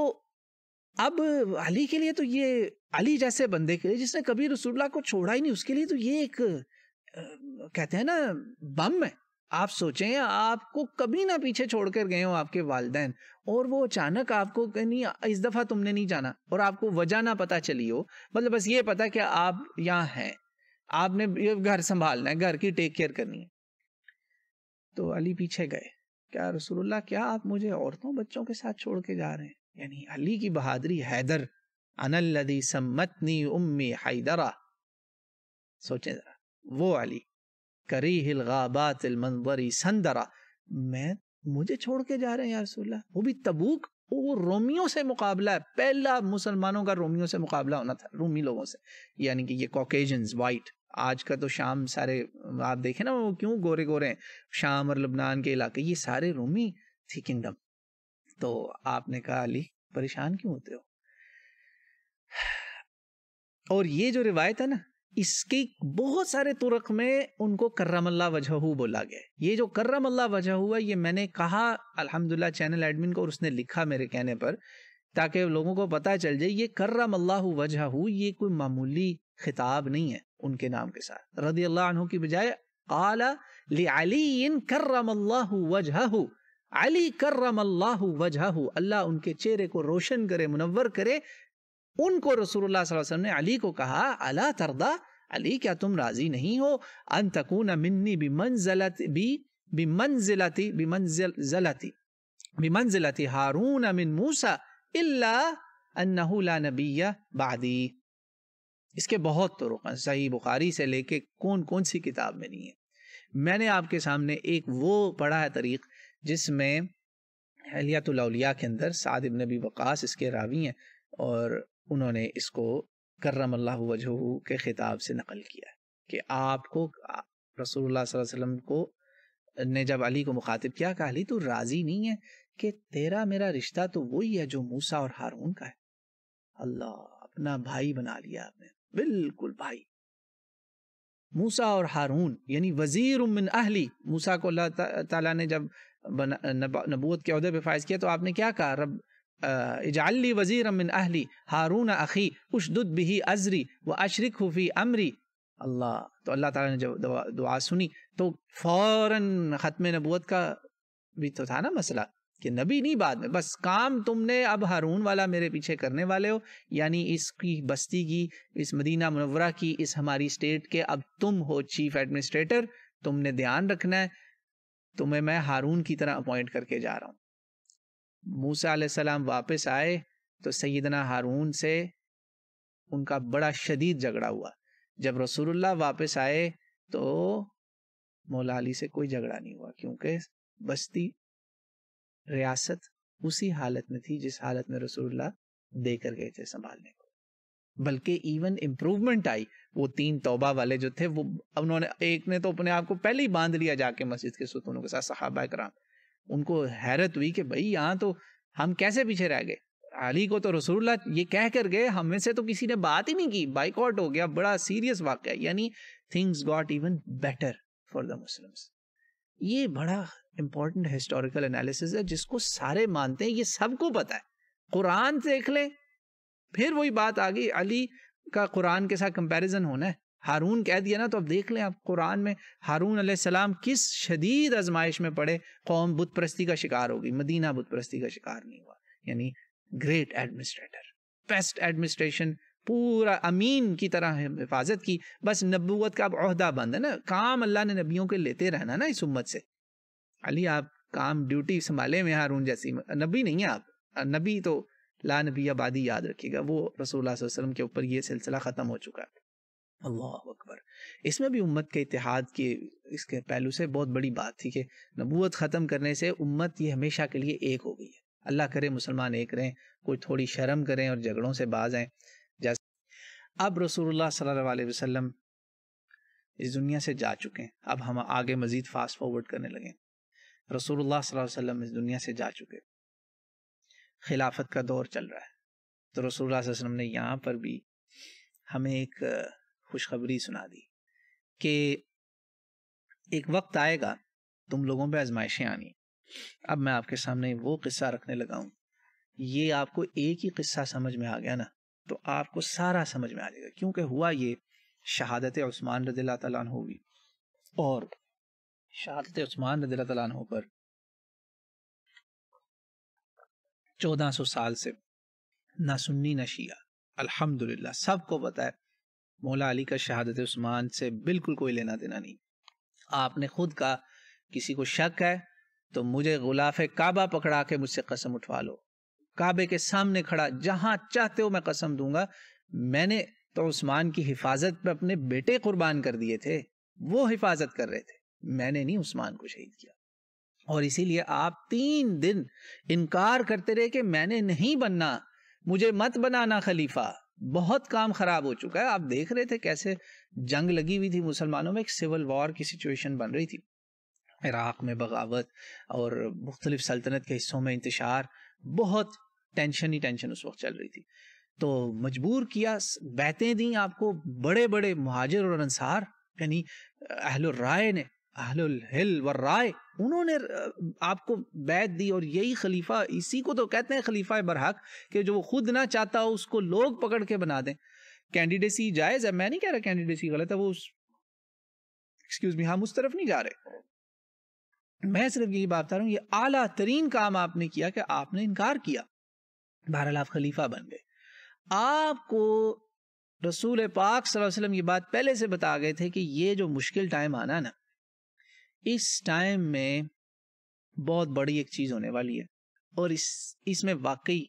अब अली के लिए तो ये अली जैसे बंदे के लिए जिसने कभी रसुल्ला को छोड़ा ही नहीं उसके लिए तो ये एक कहते हैं ना बम है आप सोचें आपको कभी ना पीछे छोड़कर गए हो आपके वालदेन और वो अचानक आपको नहीं इस दफ़ा तुमने नहीं जाना और आपको वजह ना पता चली हो मतलब बस ये पता कि आप यहाँ हैं आपने घर संभालना है घर की टेक केयर करनी है तो अली पीछे गए क्या रसूलुल्लाह क्या आप मुझे औरतों बच्चों के साथ छोड़ के जा रहे हैं यानी अली की बहादरी हैदर अनल्लदी सम्मतनी उम्मी हैदरा सोचे जरा वो अली करी हिल गाबात संदरा मैं मुझे छोड़ के जा रहे हैं यारसोल्ला वो भी तबूक वो रोमियो से मुकाबला है पहला मुसलमानों का रोमियो से मुकाबला होना था रोमी लोगों से यानी कि ये कॉकेजन वाइट आज का तो शाम सारे आप देखें ना वो क्यों गोरे गोरे हैं शाम और लबनान के इलाके ये सारे रोमी थी किंगडम तो आपने कहा अली परेशान क्यों होते हो और ये जो रिवायत है ना इसके बहुत सारे तुरक में उनको करमल्ला वजह वजहू बोला गया ये जो करमल्ला वजह हुआ ये मैंने कहा अल्हम्दुलिल्लाह चैनल एडमिन को और उसने लिखा मेरे कहने पर ताकि लोगों को पता चल जाए ये कर्रम अल्लाह वजह ये कोई मामूली खिताब नहीं है उनके नाम के साथ रदी अल्लाह की बजाय आला लिन कर्रम वजह अली करम अल्लाह वजह अल्लाह उनके चेहरे को रोशन करे मुनवर करे उनको रसूलुल्लाह सल्लल्लाहु अलैहि वसल्लम ने अली को कहा अला तरदा अली क्या तुम राजी नहीं हो अन तकून मिन्नी बिमंजलत बी बिमंजिलती बिमंजलती बिमंजिलती हारून मिन मूसा इल्ला अन्नहु ला नबिया बादी इसके बहुत तो हैं सही बुखारी से लेके कौन कौन सी किताब में नहीं है मैंने आपके सामने एक वो पढ़ा है तरीक़ जिसमें हलियातुलौलिया के अंदर साद नबी वक़ास इसके रावी हैं और उन्होंने इसको करम अल्लाह वजह के खिताब से नकल किया कि आपको रसूल वसम को ने जब अली को मुखातिब किया कहा अली तो राज़ी नहीं है कि तेरा मेरा रिश्ता तो वही है जो मूसा और हारून का है अल्लाह अपना भाई बना लिया आपने बिल्कुल भाई मूसा और हारून यानी वजीर उमिन अहली मूसा को अल्लाह ताला ने जब नबूत के अहदे पर फायज़ किया तो आपने क्या कहा रब इजाली वजीर अमिन अहली हारून अखी उशदुद बिही अजरी व अशरक हुफ़ी अमरी अल्लाह तो अल्लाह ताला ने जब दुआ, दुआ सुनी तो फौरन ख़त्म नबूत का भी तो था ना मसला कि नबी नहीं बाद में बस काम तुमने अब हारून वाला मेरे पीछे करने वाले हो यानी इसकी बस्ती की इस मदीना मनवरा की इस हमारी स्टेट के अब तुम हो चीफ एडमिनिस्ट्रेटर तुमने ध्यान रखना है तुम्हें मैं हारून की तरह अपॉइंट करके जा रहा हूँ मूसा सलाम वापस आए तो सईदना हारून से उनका बड़ा शदीद झगड़ा हुआ जब रसूलुल्लाह वापस आए तो मौला अली से कोई झगड़ा नहीं हुआ क्योंकि बस्ती रियासत उसी हालत में थी जिस हालत में रसूलुल्लाह देकर गए थे संभालने बल्कि इवन इम्प्रूवमेंट आई वो तीन तोबा वाले जो थे वो उन्होंने एक ने तो अपने आप को पहले ही बांध लिया जाके मस्जिद के सुतूनों के साथ सहाबा कराम उनको हैरत हुई कि भाई यहाँ तो हम कैसे पीछे रह गए अली को तो रसूलुल्लाह ये कह कर गए हमें से तो किसी ने बात ही नहीं की बाइकआउट हो गया बड़ा सीरियस वाक्य यानी things got even better for the Muslims ये बड़ा इंपॉर्टेंट हिस्टोरिकल एनालिसिस है जिसको सारे मानते हैं ये सबको पता है कुरान देख लें फिर वही बात आ गई अली का कुरान के साथ कंपैरिजन होना है हारून कह दिया ना तो अब देख लें आप कुरान में हारून सलाम किस शदीद आजमाइश में पड़े कौम बुत परस्ती का शिकार होगी मदीना बुत परस्ती का शिकार नहीं हुआ यानी ग्रेट एडमिनिस्ट्रेटर बेस्ट एडमिनिस्ट्रेशन पूरा अमीन की तरह हिफाजत की बस नबूत का अब अहदा बंद है ना काम अल्लाह ने नबियों के लेते रहना ना इस उम्मत से अली आप काम ड्यूटी संभाले में हारून जैसी नबी नहीं है आप नबी तो ला नबी आबादी याद रखेगा वो रसूल वसलम के ऊपर ये सिलसिला ख़त्म हो चुका है अल्लाह अकबर इसमें भी उम्मत के इतिहाद के इसके पहलू से बहुत बड़ी बात थी कि नबूत ख़त्म करने से उम्मत ये हमेशा के लिए एक हो गई है अल्लाह करे मुसलमान एक रहें कोई थोड़ी शर्म करें और झगड़ों से बाज आए जैसे अब रसूलुल्लाह सल्लल्लाहु अलैहि इस दुनिया से जा चुके हैं अब हम आगे मज़ीद फास्ट फॉरवर्ड करने लगे रसूलुल्लाह सल्लल्लाहु इस दुनिया से जा चुके खिलाफत का दौर चल रहा है तो रसूल वसलम ने यहाँ पर भी हमें एक खुशखबरी सुना दी कि एक वक्त आएगा तुम लोगों पे आजमाइशें आनी अब मैं आपके सामने वो किस्सा रखने लगा हूँ ये आपको एक ही किस्सा समझ में आ गया ना तो आपको सारा समझ में आ जाएगा क्योंकि हुआ ये शहादत उस्मान रदी तु हुई और शहादत उस्मान रदी तु पर चौदह सौ साल से ना सुन्नी ना शिया अल्हम्दुलिल्लाह सबको पता है मौला अली का शहादत उस्मान से बिल्कुल कोई लेना देना नहीं आपने खुद कहा किसी को शक है तो मुझे गुलाफ काबा पकड़ा के मुझसे कसम उठवा लो काबे के सामने खड़ा जहां चाहते हो मैं कसम दूंगा मैंने तो उस्मान की हिफाजत पर अपने बेटे कुर्बान कर दिए थे वो हिफाजत कर रहे थे मैंने नहीं उस्मान को शहीद किया और इसीलिए आप तीन दिन इनकार करते रहे कि मैंने नहीं बनना मुझे मत बनाना खलीफा बहुत काम खराब हो चुका है आप देख रहे थे कैसे जंग लगी हुई थी मुसलमानों में एक सिविल वॉर की सिचुएशन बन रही थी इराक में बगावत और मुख्तलिफ सल्तनत के हिस्सों में इंतशार बहुत टेंशन ही टेंशन उस वक्त चल रही थी तो मजबूर किया बैतें दी आपको बड़े बड़े महाजर और अंसार यानी अहल राय ने अहलुल हिल व राय उन्होंने आपको बैत दी और यही खलीफा इसी को तो कहते हैं खलीफा बरहक कि जो वो खुद ना चाहता हो उसको लोग पकड़ के बना दें कैंडिडेसी जायज़ है मैं नहीं कह रहा कैंडिडेसी गलत है वो उस एक्सक्यूज मी हम उस तरफ नहीं जा रहे मैं सिर्फ यही बात कर रहा हूँ ये आला तरीन काम आपने किया कि आपने इनकार किया बहरहाल आप खलीफा बन गए आपको रसूल पाक वसल्लम ये बात पहले से बता गए थे कि ये जो मुश्किल टाइम आना ना इस टाइम में बहुत बड़ी एक चीज़ होने वाली है और इस इसमें वाकई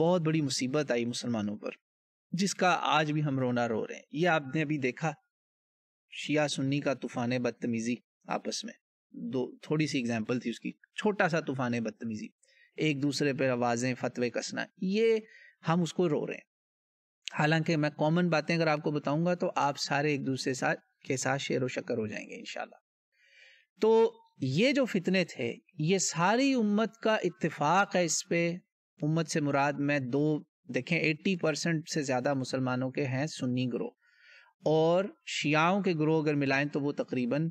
बहुत बड़ी मुसीबत आई मुसलमानों पर जिसका आज भी हम रोना रो रहे हैं ये आपने अभी देखा शिया सुन्नी का तूफान बदतमीज़ी आपस में दो थोड़ी सी एग्जाम्पल थी उसकी छोटा सा तूफान बदतमीज़ी एक दूसरे पर आवाज़ें फतवे कसना ये हम उसको रो रहे हैं हालांकि मैं कॉमन बातें अगर आपको बताऊंगा तो आप सारे एक दूसरे साथ के साथ शेर व शक्कर हो जाएंगे इनशाला तो ये जो फितने थे ये सारी उम्मत का इत्तेफाक है इस पे उम्मत से मुराद में दो देखें 80 परसेंट से ज़्यादा मुसलमानों के हैं सुन्नी ग्रोह और शियाओं के ग्रोह अगर मिलाएं तो वो तकरीबन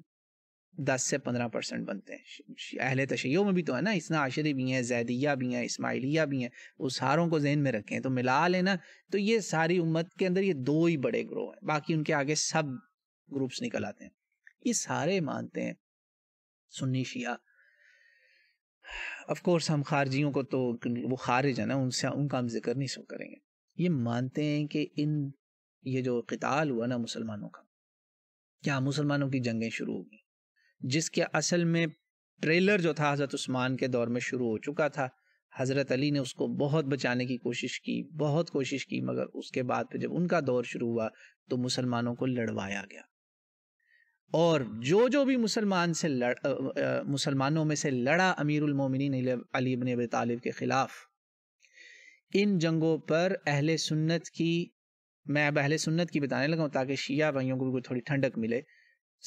10 से 15 परसेंट बनते हैं अहल तशैयों में भी तो है ना इसना आशरे भी हैं जैदिया भी हैं इसमाइलिया भी हैं उस सारों को जहन में रखें तो मिला लेना तो ये सारी उम्मत के अंदर ये दो ही बड़े ग्रोह हैं बाकी उनके आगे सब ग्रुप्स निकल आते हैं ये सारे मानते हैं सुन्नी शिया ऑफ हम खारजियों को तो वो खारिज है ना उनसे उनका हम जिक्र नहीं सो करेंगे ये मानते हैं कि इन ये जो कताल हुआ ना मुसलमानों का क्या मुसलमानों की जंगें शुरू होगी जिसके असल में ट्रेलर जो था हज़रत उस्मान के दौर में शुरू हो चुका था हज़रत अली ने उसको बहुत बचाने की कोशिश की बहुत कोशिश की मगर उसके बाद जब उनका दौर शुरू हुआ तो मुसलमानों को लड़वाया गया और जो जो भी मुसलमान से लड़ मुसलमानों में से लड़ा अमीरमिन अली इबन अब तालिब के ख़िलाफ़ इन जंगों पर अहल सुन्नत की मैं अब अहल सुन्नत की बताने लगा ताकि शिया भाइयों को भी थोड़ी ठंडक मिले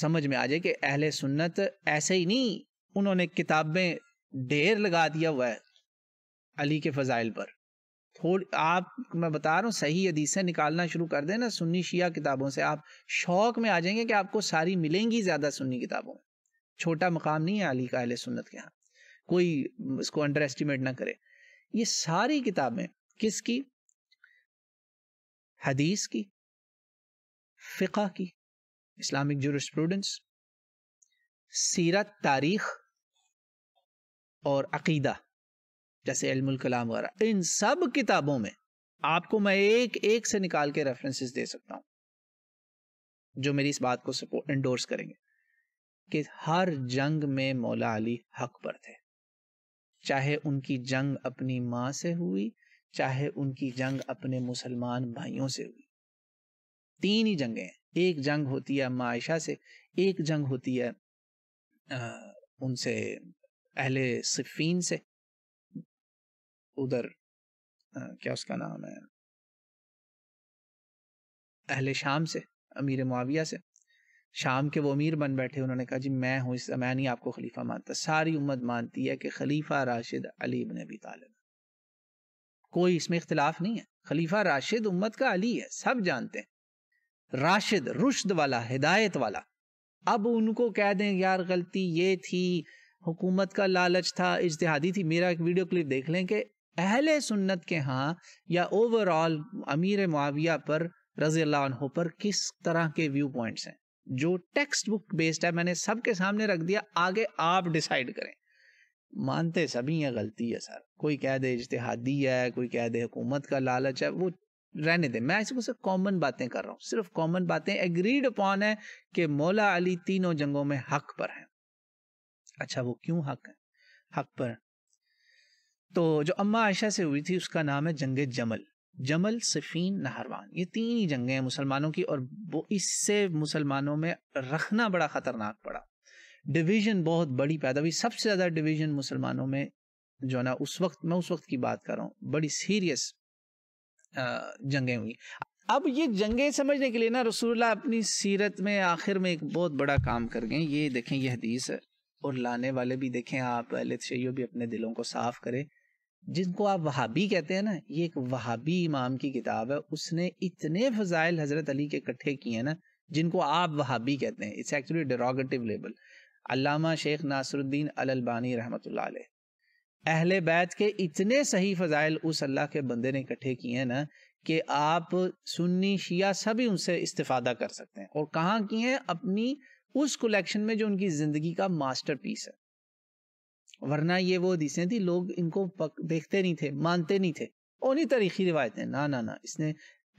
समझ में आ जाए कि अहल सुन्नत ऐसे ही नहीं उन्होंने किताबें ढेर लगा दिया हुआ है अली के फ़ज़ाइल पर थोड़ी आप मैं बता रहा हूँ सही हदीसें निकालना शुरू कर देना सुन्नी शिया किताबों से आप शौक में आ जाएंगे कि आपको सारी मिलेंगी ज़्यादा सुन्नी किताबों छोटा मकाम नहीं है अली का अहल सुन्नत के यहाँ कोई इसको अंडर एस्टिमेट ना करे ये सारी किताबें किसकी हदीस की फ़िका की इस्लामिक जूरिस्प्रूडेंस सीरत तारीख और अकीदा जैसे इल्मुल कलाम वगैरह तो इन सब किताबों में आपको मैं एक एक से निकाल के रेफरेंसेस दे सकता हूं जो मेरी इस बात को सपोर्ट एंडोर्स करेंगे कि हर जंग में मौला अली हक पर थे चाहे उनकी जंग अपनी माँ से हुई चाहे उनकी जंग अपने मुसलमान भाइयों से हुई तीन ही जंगे हैं एक जंग होती है मायशा से एक जंग होती है आ, उनसे अहले सिफीन से उधर क्या उसका नाम है अहले शाम से अमीर मुआविया से शाम के वो अमीर बन बैठे उन्होंने कहा जी मैं हूँ इस मैं नहीं आपको खलीफा मानता सारी उम्मत मानती है कि खलीफा राशिद अली इबन अबी तालिब कोई इसमें इख्तलाफ नहीं है खलीफा राशिद उम्मत का अली है सब जानते हैं राशिद रुश्द वाला हिदायत वाला अब उनको कह दें यार गलती ये थी हुकूमत का लालच था इज्तिहादी थी मेरा एक वीडियो क्लिप देख लें कि अहल सुन्नत के हाँ या ओवरऑल अमीर मुआविया पर रजी अल्लाह पर किस तरह के व्यू पॉइंट्स हैं जो टेक्स्ट बुक बेस्ड है मैंने सबके सामने रख दिया आगे आप डिसाइड करें मानते सभी हैं गलती है सर कोई कह दे इजतहादी है कोई कह दे हुकूमत का लालच है वो रहने दे मैं इसमें से कॉमन बातें कर रहा हूँ सिर्फ कॉमन बातें एग्रीड अपॉन है कि मौला अली तीनों जंगों में हक पर हैं अच्छा वो क्यों हक है हक पर तो जो अम्मा आयशा से हुई थी उसका नाम है जंग जमल जमल सफ़ीन नहरवान ये तीन ही जंगें हैं मुसलमानों की और वो इससे मुसलमानों में रखना बड़ा ख़तरनाक पड़ा डिवीज़न बहुत बड़ी पैदा हुई सबसे ज़्यादा डिवीज़न मुसलमानों में जो है ना उस वक्त मैं उस वक्त की बात कर रहा हूँ बड़ी सीरियस जंगें हुई अब ये जंगें समझने के लिए ना रसूलुल्लाह अपनी सीरत में आखिर में एक बहुत बड़ा काम कर गए ये देखें यह हदीस है और लाने वाले भी देखें आप अहल शैयो भी अपने दिलों को साफ़ करें जिनको आप वहाबी कहते हैं ना ये एक वहाबी इमाम की किताब है उसने इतने फजाइल हजरत अली के इकट्ठे किए हैं ना जिनको आप वहाबी कहते हैं इट्स एक्चुअली डेरोगेटिव लेबल अल्लामा शेख नासरुद्दीन अलबानी रहमत अहल बैत के इतने सही फजाइल उस अल्लाह के बंदे ने इकट्ठे किए हैं ना कि आप सुन्नी शिया सभी उनसे इस्तफादा कर सकते हैं और कहाँ किए हैं अपनी उस कलेक्शन में जो उनकी ज़िंदगी का मास्टर पीस है वरना ये वो हदीसें थी लोग इनको पक, देखते नहीं थे मानते नहीं थे उन्हीं तारीखी रिवायतें ना ना ना इसने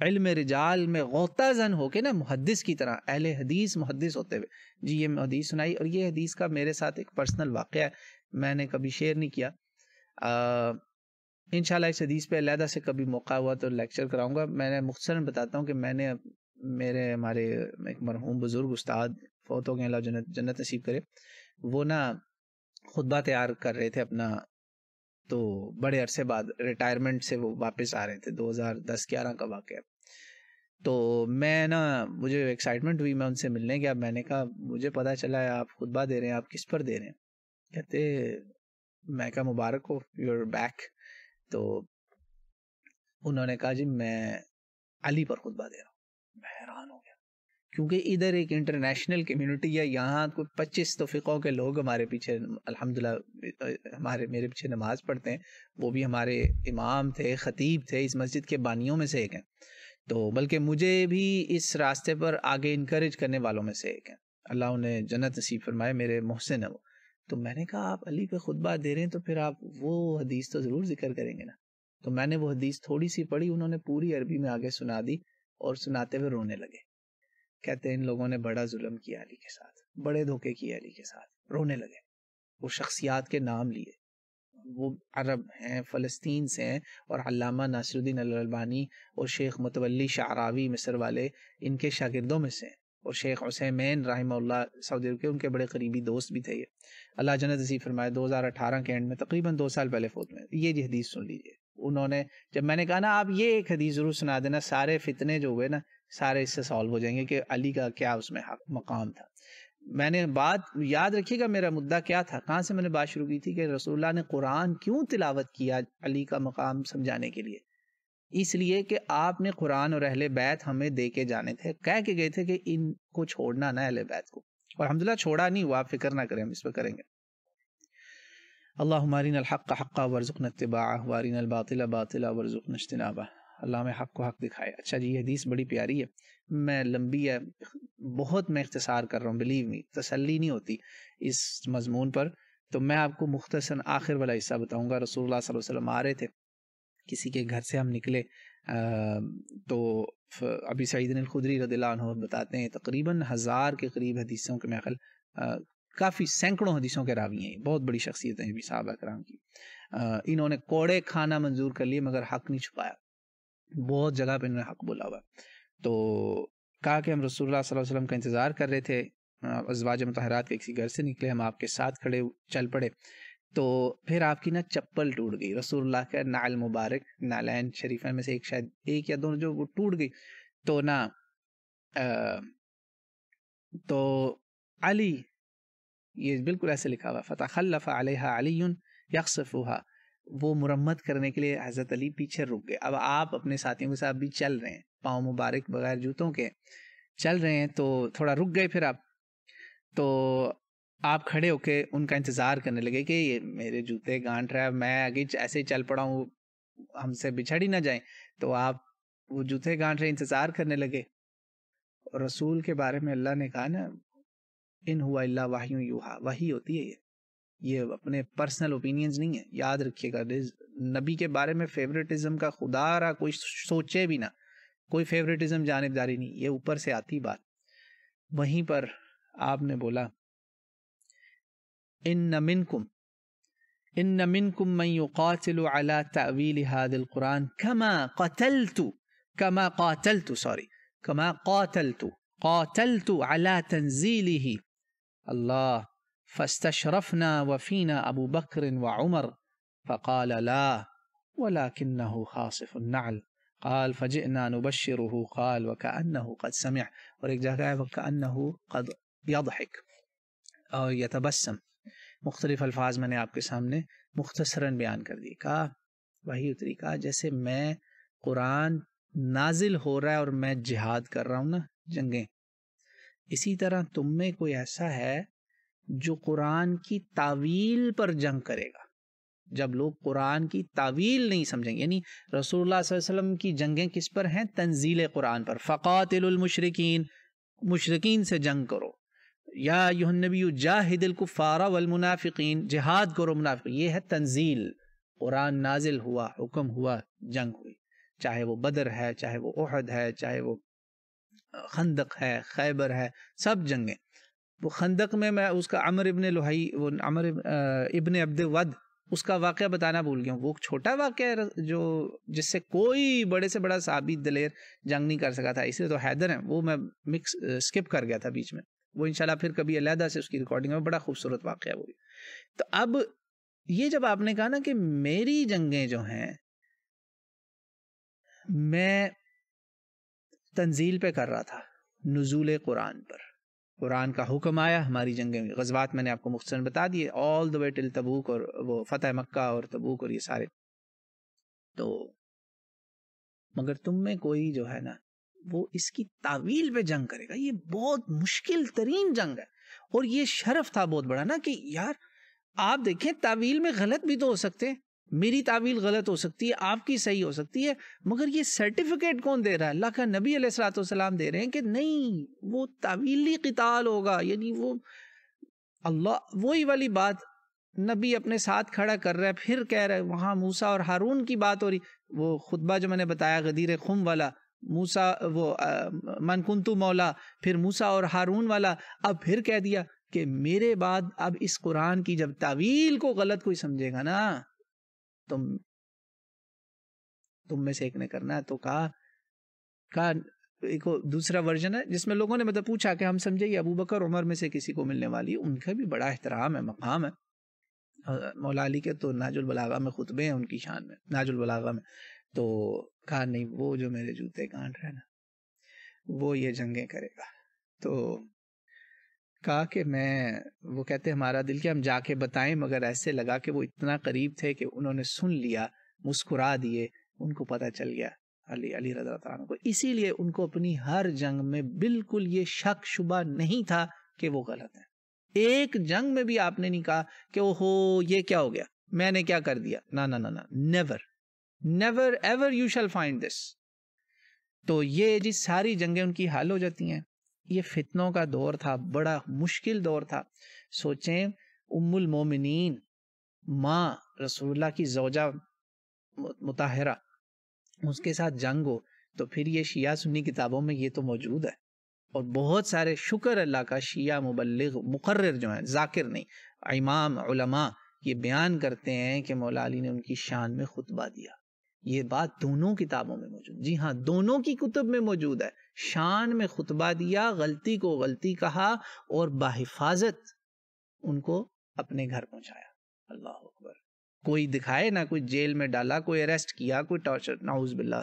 इल्म रिजाल में गौता जन होके ना मुहदस की तरह अहल हदीस मुहदस होते हुए जी ये हदीस सुनाई और ये हदीस का मेरे साथ एक पर्सनल वाक़ है मैंने कभी शेयर नहीं किया इन इस हदीस पे अलहदा से कभी मौका हुआ तो लेक्चर कराऊंगा मैंने मुख्तर बताता हूँ कि मैंने मेरे हमारे एक मरहूम बुज़ुर्ग उस्ताद फोतों हो गए जन्नत जन्नत नसीब करे वो ना खुदबा तैयार कर रहे थे अपना तो बड़े अरसे बाद रिटायरमेंट से वो वापस आ रहे थे 2010-11 का वाक़ तो मैं ना मुझे एक्साइटमेंट हुई मैं उनसे मिलने गया मैंने कहा मुझे पता चला है आप खुतबा दे रहे हैं आप किस पर दे रहे हैं कहते मैं कहा मुबारक हो योर बैक तो उन्होंने कहा जी मैं अली पर खुतबा दे रहा हूँ हैरान हो क्योंकि इधर एक इंटरनेशनल कम्युनिटी है यहाँ कोई पच्चीस तो फ़िक़ों के लोग हमारे पीछे अल्हम्दुलिल्लाह हमारे मेरे पीछे नमाज़ पढ़ते हैं वो भी हमारे इमाम थे ख़तीब थे इस मस्जिद के बानियों में से एक हैं तो बल्कि मुझे भी इस रास्ते पर आगे इनक्रेज करने वालों में से एक हैं अल्लाह उन्हें जन्नत नसीब फरमाए मेरे मोहसिन है वो तो मैंने कहा आप अली पे खुतबा दे रहे हैं तो फिर आप वो हदीस तो ज़रूर जिक्र करेंगे ना तो मैंने वो हदीस थोड़ी सी पढ़ी उन्होंने पूरी अरबी में आगे सुना दी और सुनाते हुए रोने लगे कहते हैं इन लोगों ने बड़ा जुल्म किया अली के साथ बड़े धोखे किए अली के साथ रोने लगे वो शख्सियात के नाम लिए वो अरब हैं फ़लस्तीन से हैं और अलामा नासरुद्दीन अलबानी और शेख मुतवली शारावी मिस्र वाले इनके शागिदों में से हैं और शेख हुसैमैन राहिमल्ला सऊदी अरब के उनके बड़े करीबी दोस्त भी थे ये अल्लाह जन नसीब फरमाए 2018 के एंड में तकरीबन दो साल पहले फोत में ये जी हदीस सुन लीजिए उन्होंने जब मैंने कहा ना आप ये एक हदीस ज़रूर सुना देना सारे फितने जो हुए ना सारे इससे सॉल्व हो जाएंगे कि अली का क्या उसमें हाँ, मकाम था मैंने बात याद रखिएगा मेरा मुद्दा क्या था कहाँ से मैंने बात शुरू की थी कि रसोल्ला ने कुरान क्यों तिलावत किया अली का मकाम समझाने के लिए इसलिए कि आपने कुरान और अहल बैत हमें दे के जाने थे कह के गए थे कि इनको छोड़ना ना अहले बैत को और हमदुल्ला छोड़ा नहीं हुआ आप फिक्र ना करें हम इस पर करेंगे अल्लाह हमारी हक़ हक्का वर्जुक नतबा हमारी बातिला बातिल वर्जुक नश्तनाबा अल्लाह में हक को हक दिखाए अच्छा जी हदीस बड़ी प्यारी है मैं लंबी है बहुत मैं इख्तसार कर रहा हूँ बिलीव मी तसली नहीं होती इस मजमून पर तो मैं आपको मुख्तसन आखिर वाला हिस्सा बताऊँगा रसूलुल्लाह सल्लल्लाहु अलैहि वसल्लम आ रहे थे किसी के घर से हम निकले तो अभी सईदन खुदरी रदीलान बताते हैं तकरीबन हज़ार के करीब हदीसों के महल काफ़ी सैकड़ों हदीसों के रावी हैं बहुत बड़ी शख्सियत हैं अभी साहबा कराम की इन्होंने कोड़े खाना मंजूर कर लिए मगर हक नहीं छुपाया बहुत जगह पर इन्होंने हक बोला हुआ तो कहा कि हम रसूल वसलम का इंतज़ार कर रहे थे अजवाज मतहरात के किसी घर से निकले हम आपके साथ खड़े चल पड़े तो फिर आपकी ना चप्पल टूट गई रसोल्ला का नाल मुबारक नालैन शरीफा में से एक शायद एक या दोनों जो वो टूट गई तो ना आ, तो अली ये बिल्कुल ऐसे लिखा हुआ फ़तः खल्लफ़ा अलहा अली वो मुरम्मत करने के लिए हज़रत अली पीछे रुक गए अब आप अपने साथियों के साथ भी चल रहे हैं पाँव मुबारक बगैर जूतों के चल रहे हैं तो थोड़ा रुक गए फिर आप तो आप खड़े होके उनका इंतज़ार करने लगे कि ये मेरे जूते गांठ रहा है मैं आगे ऐसे ही चल पड़ा हूँ हमसे बिछड़ ही ना जाए तो आप वो जूते गांठ रहे इंतज़ार करने लगे रसूल के बारे में अल्लाह ने कहा ना इन हुआ वाही यूहा वही होती है ये ये अपने पर्सनल ओपिनियंस नहीं है याद रखिएगा नबी के बारे में फेवरेटिज्म का खुदा रहा कोई सोचे भी ना कोई फेवरेटिज्म जानबदारी नहीं ये ऊपर से आती बात वहीं पर आपने बोला इन नमिन कुम इन नमिन कुम मई युकातिल अला तवील हादिल कुरान कमा कौतल कतलतु कमा कौतल कतलतु सॉरी कमा कौतल कौतल कतलतु अला तंजीली अल्लाह فاستشرفنا وفينا أبو بكر وعمر فقال لا ولكنه خاصف النعل قال فجئنا نبشره قال وكأنه قد سمع وكأنه قد يضحك أو يتبسم مختلف अल्फाज मैंने आपके مختصرا मुख्तसरन बयान कर दिए कहा वही तरीका जैसे मैं कुरान नाजिल हो रहा है और मैं जिहाद कर रहा हूँ ना जंगें इसी तरह तुम में कोई ऐसा है जो कुरान की तावील पर जंग करेगा जब लोग कुरान की तावील नहीं समझेंगे यानी रसूलुल्लाह वसल्लम की जंगें किस पर हैं तंजील कुरान पर फ़ातिलमशरकिन मुशरकिन से जंग करो या यूनबी जाहिदिलकुफ़ारा वलमुनाफ़िकीन जिहाद करो मुनाफिक ये है तंजील कुरान नाजिल हुआ हुक्म हुआ जंग हुई चाहे वो बदर है चाहे वो उहद है चाहे वो खंदक है खैबर है सब जंगें वो खंदक में मैं उसका अमर इबन लोहाई वो अमर इबन अब्द वद उसका वाक़ बताना भूल गया हूँ वो छोटा वाक़ जो जिससे कोई बड़े से बड़ा साबित दलेर जंग नहीं कर सका था इसलिए तो हैदर है वो मैं मिक्स स्किप कर गया था बीच में वो इनशाला फिर कभी अलहदा से उसकी रिकॉर्डिंग में बड़ा खूबसूरत वाक़ वो तो अब ये जब आपने कहा ना कि मेरी जंगें जो हैं मैं तंजील पे कर रहा था नजूल कुरान पर कुरान का हुक्म आया हमारी जंग गजबात मैंने आपको मुख्तर बता दिए all the way till Tabuk और वो फतेह मक्का और तबूक और ये सारे तो मगर तुम में कोई जो है ना वो इसकी तावील पे जंग करेगा ये बहुत मुश्किल तरीन जंग है और ये शर्फ था बहुत बड़ा ना कि यार आप देखें तावील में गलत भी तो हो सकते हैं मेरी तावील गलत हो सकती है आपकी सही हो सकती है मगर ये सर्टिफिकेट कौन दे रहा है अल्लाह का नबी सलाम दे रहे हैं कि नहीं वो तावीली किताल होगा यानी वो अल्लाह वही वाली बात नबी अपने साथ खड़ा कर रहा है फिर कह रहा है वहाँ मूसा और हारून की बात हो रही वो खुतबा जो मैंने बताया गदीर खुम वाला मूसा वो मनकुंतु मौला फिर मूसा और हारून वाला अब फिर कह दिया कि मेरे बाद अब इस कुरान की जब तावील को गलत कोई समझेगा ना तुम तुम में से एक ने करना है तो कहा कहा एक दूसरा वर्जन है जिसमें लोगों ने मतलब पूछा कि हम समझे ये अबू बकर उमर में से किसी को मिलने वाली उनका भी बड़ा एहतराम है मकाम है मौलाली के तो नाजुल बलागा में खुतबे हैं उनकी शान में नाजुल बलागा में तो कहा नहीं वो जो मेरे जूते गांड रहे ना वो ये जंगे करेगा तो कहा कि मैं वो कहते हमारा दिल कि हम जाके बताएं मगर ऐसे लगा कि वो इतना करीब थे कि उन्होंने सुन लिया मुस्कुरा दिए उनको पता चल गया अली अली रजा को इसीलिए उनको अपनी हर जंग में बिल्कुल ये शक शुबा नहीं था कि वो गलत है एक जंग में भी आपने नहीं कहा कि ओहो ये क्या हो गया मैंने क्या कर दिया ना ना ना ना never never ever you shall find this तो ये जी सारी जंगें उनकी हाल हो जाती हैं ये फितनों का दौर था बड़ा मुश्किल दौर था सोचें उम्मुल मोमिनीन माँ रसूलुल्लाह की जोजा मुताहरा उसके साथ जंग हो तो फिर ये शिया सुन्नी किताबों में ये तो मौजूद है और बहुत सारे शुक्र अल्लाह का शिया मुबलग मुकर जो हैं जाकिर नहीं इमाम उलमा ये बयान करते हैं कि मौला अली ने उनकी शान में खुतबा दिया ये बात दोनों किताबों में मौजूद जी हाँ दोनों की कुतुब में मौजूद है शान में खुतबा दिया गलती को गलती कहा और बाहिफाजत उनको अपने घर पहुंचाया अल्लाह अकबर कोई दिखाए ना कोई जेल में डाला कोई अरेस्ट किया कोई टॉर्चर नाउज बिल्ला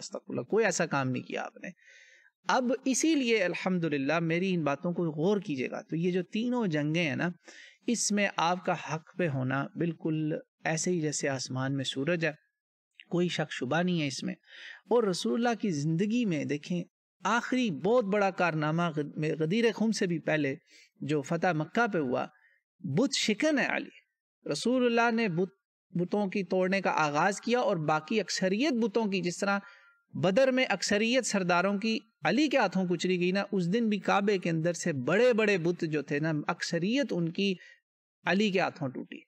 कोई ऐसा काम नहीं किया आपने अब इसीलिए अल्हम्दुलिल्लाह मेरी इन बातों को गौर कीजिएगा तो ये जो तीनों जंगें हैं ना इसमें आपका हक पे होना बिल्कुल ऐसे ही जैसे आसमान में सूरज है कोई शक शुबा नहीं है इसमें और रसूलुल्लाह की ज़िंदगी में देखें आखिरी बहुत बड़ा कारनामा गदीर खुम से भी पहले जो फतेह मक्का पे हुआ बुत शिकन है अली रसूलुल्लाह ने बुत बुतों की तोड़ने का आगाज़ किया और बाकी अक्सरियत बुतों की जिस तरह बदर में अक्सरियत सरदारों की अली के हाथों कुचरी गई ना उस दिन भी काबे के अंदर से बड़े बड़े बुत जो थे ना अक्सरियत उनकी अली के हाथों टूटी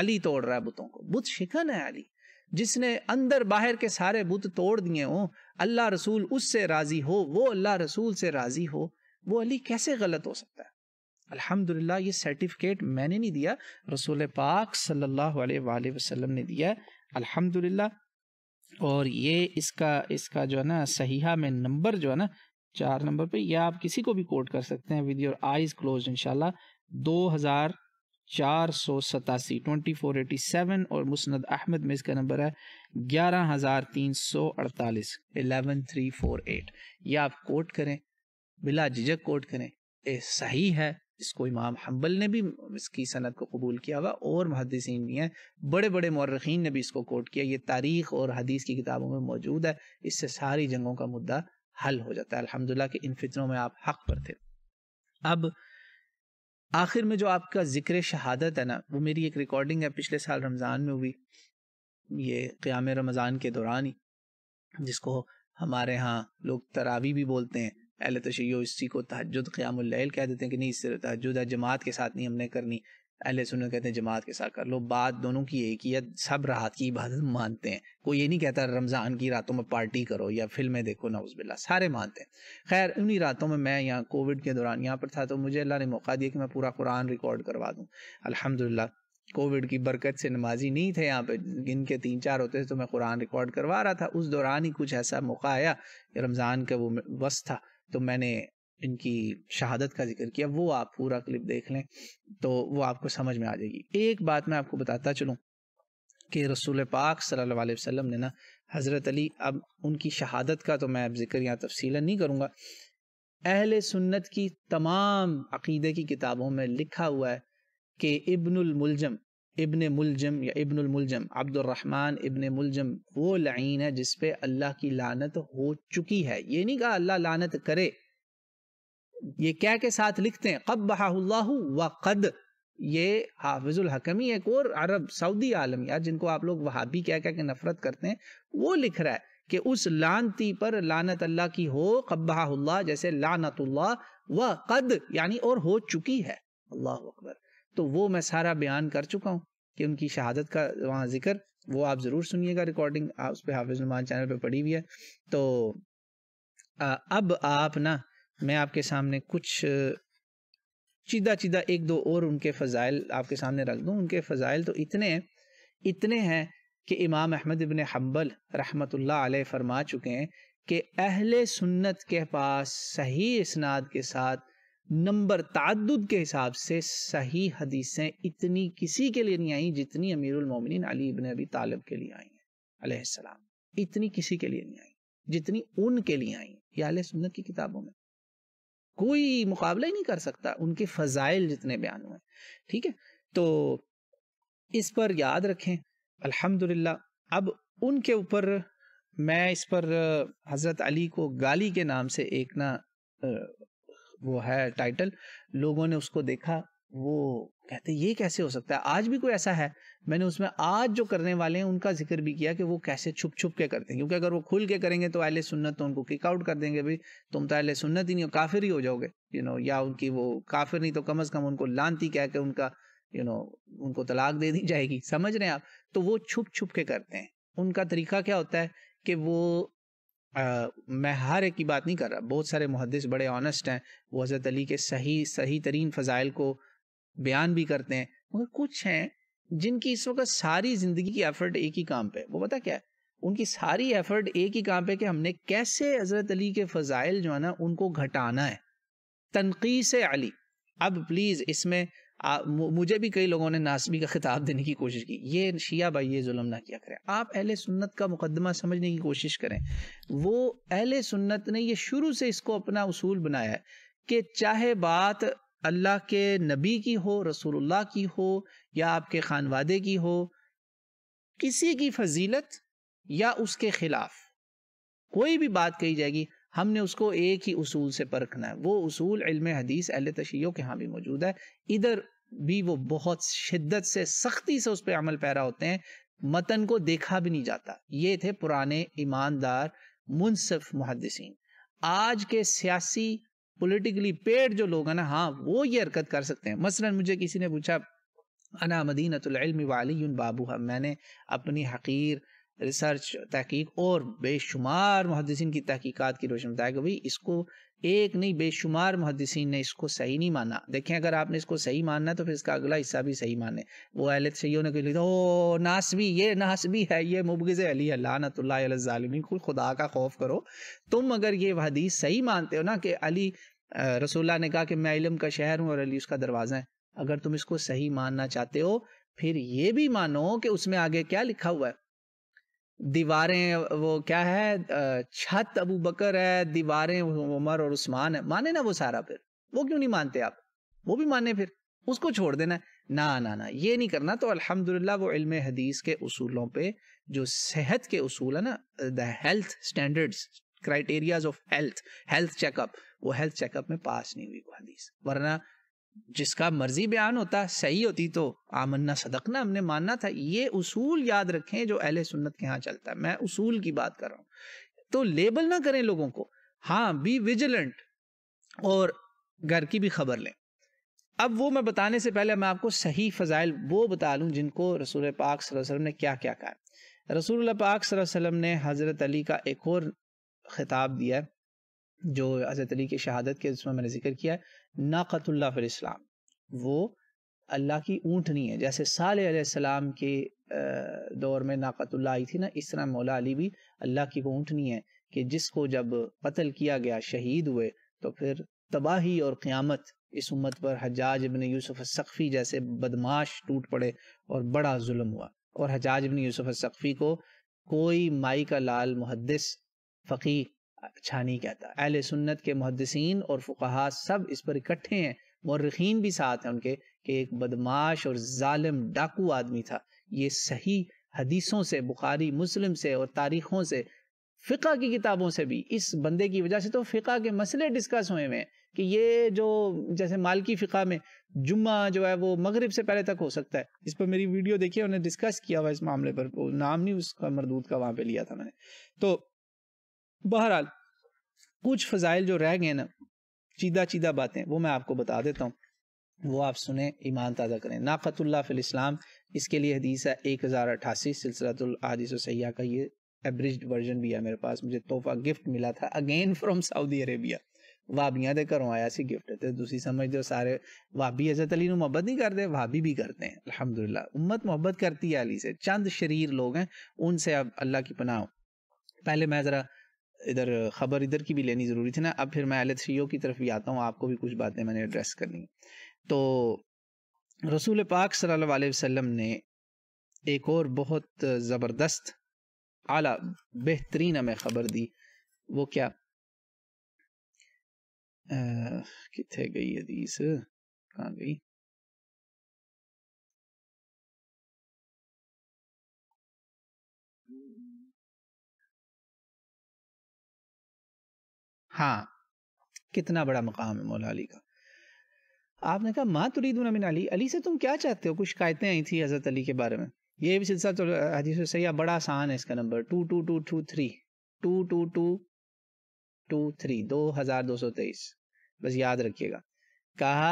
अली तोड़ रहा है बुतों को बुत शिकन है अली जिसने अंदर बाहर के सारे बुत तोड़ दिए हों अल्लाह रसूल उससे राज़ी हो वो अल्लाह रसूल से राज़ी हो वो अली कैसे गलत हो सकता है अल्हम्दुलिल्लाह ये सर्टिफिकेट मैंने नहीं दिया रसूल पाक सल्लल्लाहु अलैहि वसल्लम ने दिया अल्हम्दुलिल्लाह और ये इसका इसका जो है ना सहीहा में नंबर जो है ना चार नंबर पे या आप किसी को भी कोट कर सकते हैं विद योर आईज क्लोज इनशाला दो हजार चार सौ सतासी ट्वेंटी फोर एटी सेवन और मुस्ंद अहमद में इसका नंबर है ग्यारह हज़ार तीन सौ अड़तालीस एलेवन थ्री फोर एट यह आप कोट करें बिला झिझक कोट करें ए सही है इसको इमाम हम्बल ने भी इसकी सनत को कबूल किया हुआ और महदसिन भी हैं बड़े बड़े मौरखीन ने भी इसको कोट किया ये तारीख और हदीस की किताबों में मौजूद है इससे सारी जंगों का मुद्दा हल हो जाता है अलहमदिल्ला के इन फितरों में आप हक पर थे अब आखिर में जो आपका जिक्र शहादत है ना वो मेरी एक रिकॉर्डिंग है पिछले साल रमज़ान में हुई ये क़्याम रमज़ान के दौरान ही जिसको हमारे यहाँ लोग तरावी भी बोलते हैं अहल तो इसी को तहजद क़्यामल कह देते हैं कि नहीं इससे तहजद है जमात के साथ नहीं हमने करनी अहले सुनत कहते हैं जमात के साथ कर लो बात दोनों की एक ही है सब रात की इबादत मानते हैं कोई ये नहीं कहता रमज़ान की रातों में पार्टी करो या फिल्में देखो ना उस बिल्ला सारे मानते हैं खैर उन्हीं रातों में मैं यहाँ कोविड के दौरान यहाँ पर था तो मुझे अल्लाह ने मौका दिया कि मैं पूरा कुरान रिकॉर्ड करवा दूँ अलहमदिल्ला कोविड की बरकत से नमाजी नहीं थे यहाँ पे गिन के तीन चार होते थे तो मैं कुरान रिकॉर्ड करवा रहा था उस दौरान ही कुछ ऐसा मौका आया रमज़ान का वो वस था तो मैंने इनकी शहादत का जिक्र किया वो आप पूरा क्लिप देख लें तो वो आपको समझ में आ जाएगी एक बात मैं आपको बताता चलूँ कि रसूल पाक सल्लल्लाहु अलैहि वसल्लम ने ना हज़रत अली अब उनकी शहादत का तो मैं अब जिक्र या तफसीला नहीं करूँगा अहल सुन्नत की तमाम अकीदे की किताबों में लिखा हुआ है कि इब्नमुलजम इबन मुलजम या इबनमुलजम अब्दुलरहमान इबन मुलजम वो लाइन है जिसपे अल्लाह की लानत हो चुकी है ये नहीं कहा अल्लाह लानत करे ये क्या के साथ लिखते हैं कब बहाल्लाह व कद ये हाफिजुल हकमी एक और अरब सऊदी आलम जिनको आप लोग भी क्या क्या के नफरत करते हैं वो लिख रहा है कि उस लानती पर लानत अल्लाह की हो कब्बाहुल्लाह जैसे लानतुल्लाह व कद यानी और हो चुकी है अल्लाह अकबर तो वो मैं सारा बयान कर चुका हूँ कि उनकी शहादत का वहाँ जिक्र वो आप ज़रूर सुनिएगा रिकॉर्डिंग आप उस पर हाफिज चैनल पर पड़ी हुई है तो आ, अब आप ना मैं आपके सामने कुछ चीदा चीदा एक दो और उनके फ़ज़ाइल आपके सामने रख दूँ उनके फ़ज़ाइल तो इतने इतने हैं कि इमाम अहमद इबन हम्बल रहमत अलैह फरमा चुके हैं कि अहल सुन्नत के पास सही इसनाद के साथ नंबर तद के हिसाब से सही हदीसें इतनी किसी के लिए नहीं आई जितनी अमीरमिन अली इबन अबी तालब के लिए आई हैं अलैहिस्सलाम इतनी किसी के लिए नहीं आई जितनी उनके लिए आई ये अहल सुन्नत की किताबों में कोई मुकाबला ही नहीं कर सकता उनके फ़जाइल जितने बयान हुए ठीक है तो इस पर याद रखें अल्हम्दुलिल्लाह अब उनके ऊपर मैं इस पर हज़रत अली को गाली के नाम से एक ना वो है टाइटल लोगों ने उसको देखा वो कहते ये कैसे हो सकता है आज भी कोई ऐसा है मैंने उसमें आज जो करने वाले हैं उनका जिक्र भी किया कि वो कैसे छुप छुप के करते हैं क्योंकि अगर वो खुल के करेंगे तो अहले सुन्नत तो उनको किकआउट कर देंगे भाई तुम तो अहले सुन्नत ही नहीं हो काफिर ही हो जाओगे यू नो या उनकी वो काफिर नहीं तो कम अज़ कम उनको लानती कह के उनका यू नो उनको तलाक दे दी जाएगी समझ रहे हैं आप तो वो छुप छुप के करते हैं उनका तरीका क्या होता है कि वो आ, मैं हर एक की बात नहीं कर रहा बहुत सारे मुहदस बड़े ऑनेस्ट हैं वो हज़रत अली के सही सही तरीन फ़ज़ाइल को बयान भी करते हैं मगर कुछ हैं जिनकी इस वक्त सारी जिंदगी की एफर्ट एक ही काम पे वो पता क्या है उनकी सारी एफर्ट एक ही काम पे कि हमने कैसे हजरत अली के फजाइल जो है ना उनको घटाना है से अली अब प्लीज़ इसमें आ, मुझे भी कई लोगों ने नासमी का खिताब देने की कोशिश की ये शिया भाई ये जुल्म ना किया करें आप अहल सुन्नत का मुकदमा समझने की कोशिश करें वो अहल सुन्नत ने ये शुरू से इसको अपना उसूल बनाया है कि चाहे बात अल्लाह के नबी की हो रसूलुल्लाह की हो या आपके खान वादे की हो किसी की फजीलत या उसके खिलाफ कोई भी बात कही जाएगी हमने उसको एक ही उसूल से परखना है वो उसूल इल्म हदीस अहल तशीयों के यहाँ भी मौजूद है इधर भी वो बहुत शिद्दत से सख्ती से उस पर अमल पैरा होते हैं मतन को देखा भी नहीं जाता ये थे पुराने ईमानदार मुनसफ मुहदसिन आज के सियासी पोलिटिकली पेड जो लोग हैं ना हाँ वो ये हरकत कर सकते हैं मसलन मुझे किसी ने पूछा अना मदीनतम वाली हम मैंने अपनी हकीर रिसर्च तहकीक और बेशुमार मुहदसिन की तहकीकत की रोशन बताया कि भाई इसको एक नहीं बेशुमार मुहदसिन ने इसको सही नहीं माना देखें अगर आपने इसको सही मानना है तो फिर इसका अगला हिस्सा भी सही माने वो अहल सैयों ने लिखा ओ नासवी ये नासवी है ये मुबगज़ अली लानतमी खुदा का खौफ करो तुम अगर ये हदीस सही मानते हो ना कि अली रसोल्ला ने कहा कि मैं इलम का शहर हूँ और अली उसका दरवाज़ा है अगर तुम इसको सही मानना चाहते हो फिर ये भी मानो कि उसमें आगे क्या लिखा हुआ है दीवारें वो क्या है छत अबू बकर है दीवारें उमर और उस्मान है माने ना वो सारा फिर वो क्यों नहीं मानते आप वो भी माने फिर उसको छोड़ देना ना ना ना ये नहीं करना तो अल्हम्दुलिल्लाह वो इल्म हदीस के उसूलों पे जो सेहत के उसूल है ना the health standards criterias of health health checkup वो हेल्थ चेकअप में पास नहीं हुई वो हदीस वरना जिसका मर्जी बयान होता सही होती तो आमन्ना सदकना हमने मानना था ये उसूल याद रखें जो अहले सुन्नत के यहाँ चलता है मैं उसूल की बात कर रहा हूँ तो लेबल ना करें लोगों को हाँ बी विजिलेंट और घर की भी खबर लें अब वो मैं बताने से पहले मैं आपको सही फ़जाइल वो बता लूँ जिनको रसूल पाक वसल्लम ने क्या क्या कहा रसूल पाक वसल्लम ने हज़रत अली का एक और ख़िताब दिया जो हज़रत अली की शहादत के उसमें मैंने जिक्र किया नाकतुल्ला फिल इस्लाम वो अल्लाह की ऊँटनी है जैसे साल के दौर में नाकतुल्ला आई थी ना इस तरह मौला अली भी अल्लाह की ऊँटनी है कि जिसको जब कतल किया गया शहीद हुए तो फिर तबाही और क़्यामत इस उम्मत पर हजाज इबन यूसुफ सकफ़ी जैसे बदमाश टूट पड़े और बड़ा जुल्म हुआ और हजाज इबन यूसुफ सकफ़ी को कोई माई का लाल मुहदस फ़कीर अच्छा नहीं कहता अहल सुन्नत के मुहदसिन और फ़ुकाहा सब इस पर इकट्ठे हैं मर्रखीन भी साथ हैं उनके कि एक बदमाश और ालम डाकू आदमी था ये सही हदीसों से बुखारी मुस्लिम से और तारीखों से फ़िका की किताबों से भी इस बंदे की वजह से तो फ़िका के मसले डिस्कस हुए हुए हैं कि ये जो जैसे मालकी फ़िका में जुम्मा जो है वो मगरिब से पहले तक हो सकता है इस पर मेरी वीडियो देखिए उन्होंने डिस्कस किया हुआ इस मामले पर नाम नहीं उसका मरदूद का वहाँ पे लिया था मैंने तो बहरहाल कुछ फजाइल जो रह गए ना चीदा चीदा बातें वो मैं आपको बता देता हूँ वो आप सुने ईमान ताज़ा करें नाकतुल्ला फिल इस्लाम इसके लिए हदीस है एक हज़ार अट्ठासी सिलसिलातुल सयाह का ये एब्रिज वर्जन भी है मेरे पास मुझे तोहफा गिफ्ट मिला था अगेन फ्रॉम सऊदी अरेबिया वाबियां ਦੇ आया सी गिफ्ट ਗਿਫਟ ਤੇ ਤੁਸੀਂ ਸਮਝਦੇ ਹੋ ਸਾਰੇ ਵਾਬੀ ਹਜ਼ਰਤ ਅਲੀ ਨੂੰ मोहब्बत नहीं करते वाबी भी करते हैं ਅਲहमदुल्ला उम्मत मोहब्बत करती है अली से चंद शरीर लोग हैं उनसे अब अल्लाह की पनाह पहले मैं ज़रा इधर ख़बर इधर की भी लेनी ज़रूरी थी ना अब फिर मैं एल सी की तरफ भी आता हूँ आपको भी कुछ बातें मैंने एड्रेस करनी तो रसूल पाक सल्लल्लाहु अलैहि वसल्लम ने एक और बहुत ज़बरदस्त आला बेहतरीन हमें ख़बर दी वो क्या कितने गई अदीस कहाँ गई हाँ कितना बड़ा मकाम है मौला अली का आपने कहा माँ तुरीदून मिन अली अली से तुम क्या चाहते हो कुछ शिकायतें आई थी हज़रत अली के बारे में ये भी सिलसिला तो हदीस सही बड़ा आसान है इसका number two two two two three two two two two three दो हज़ार दो सौ तेईस बस याद रखिएगा कहा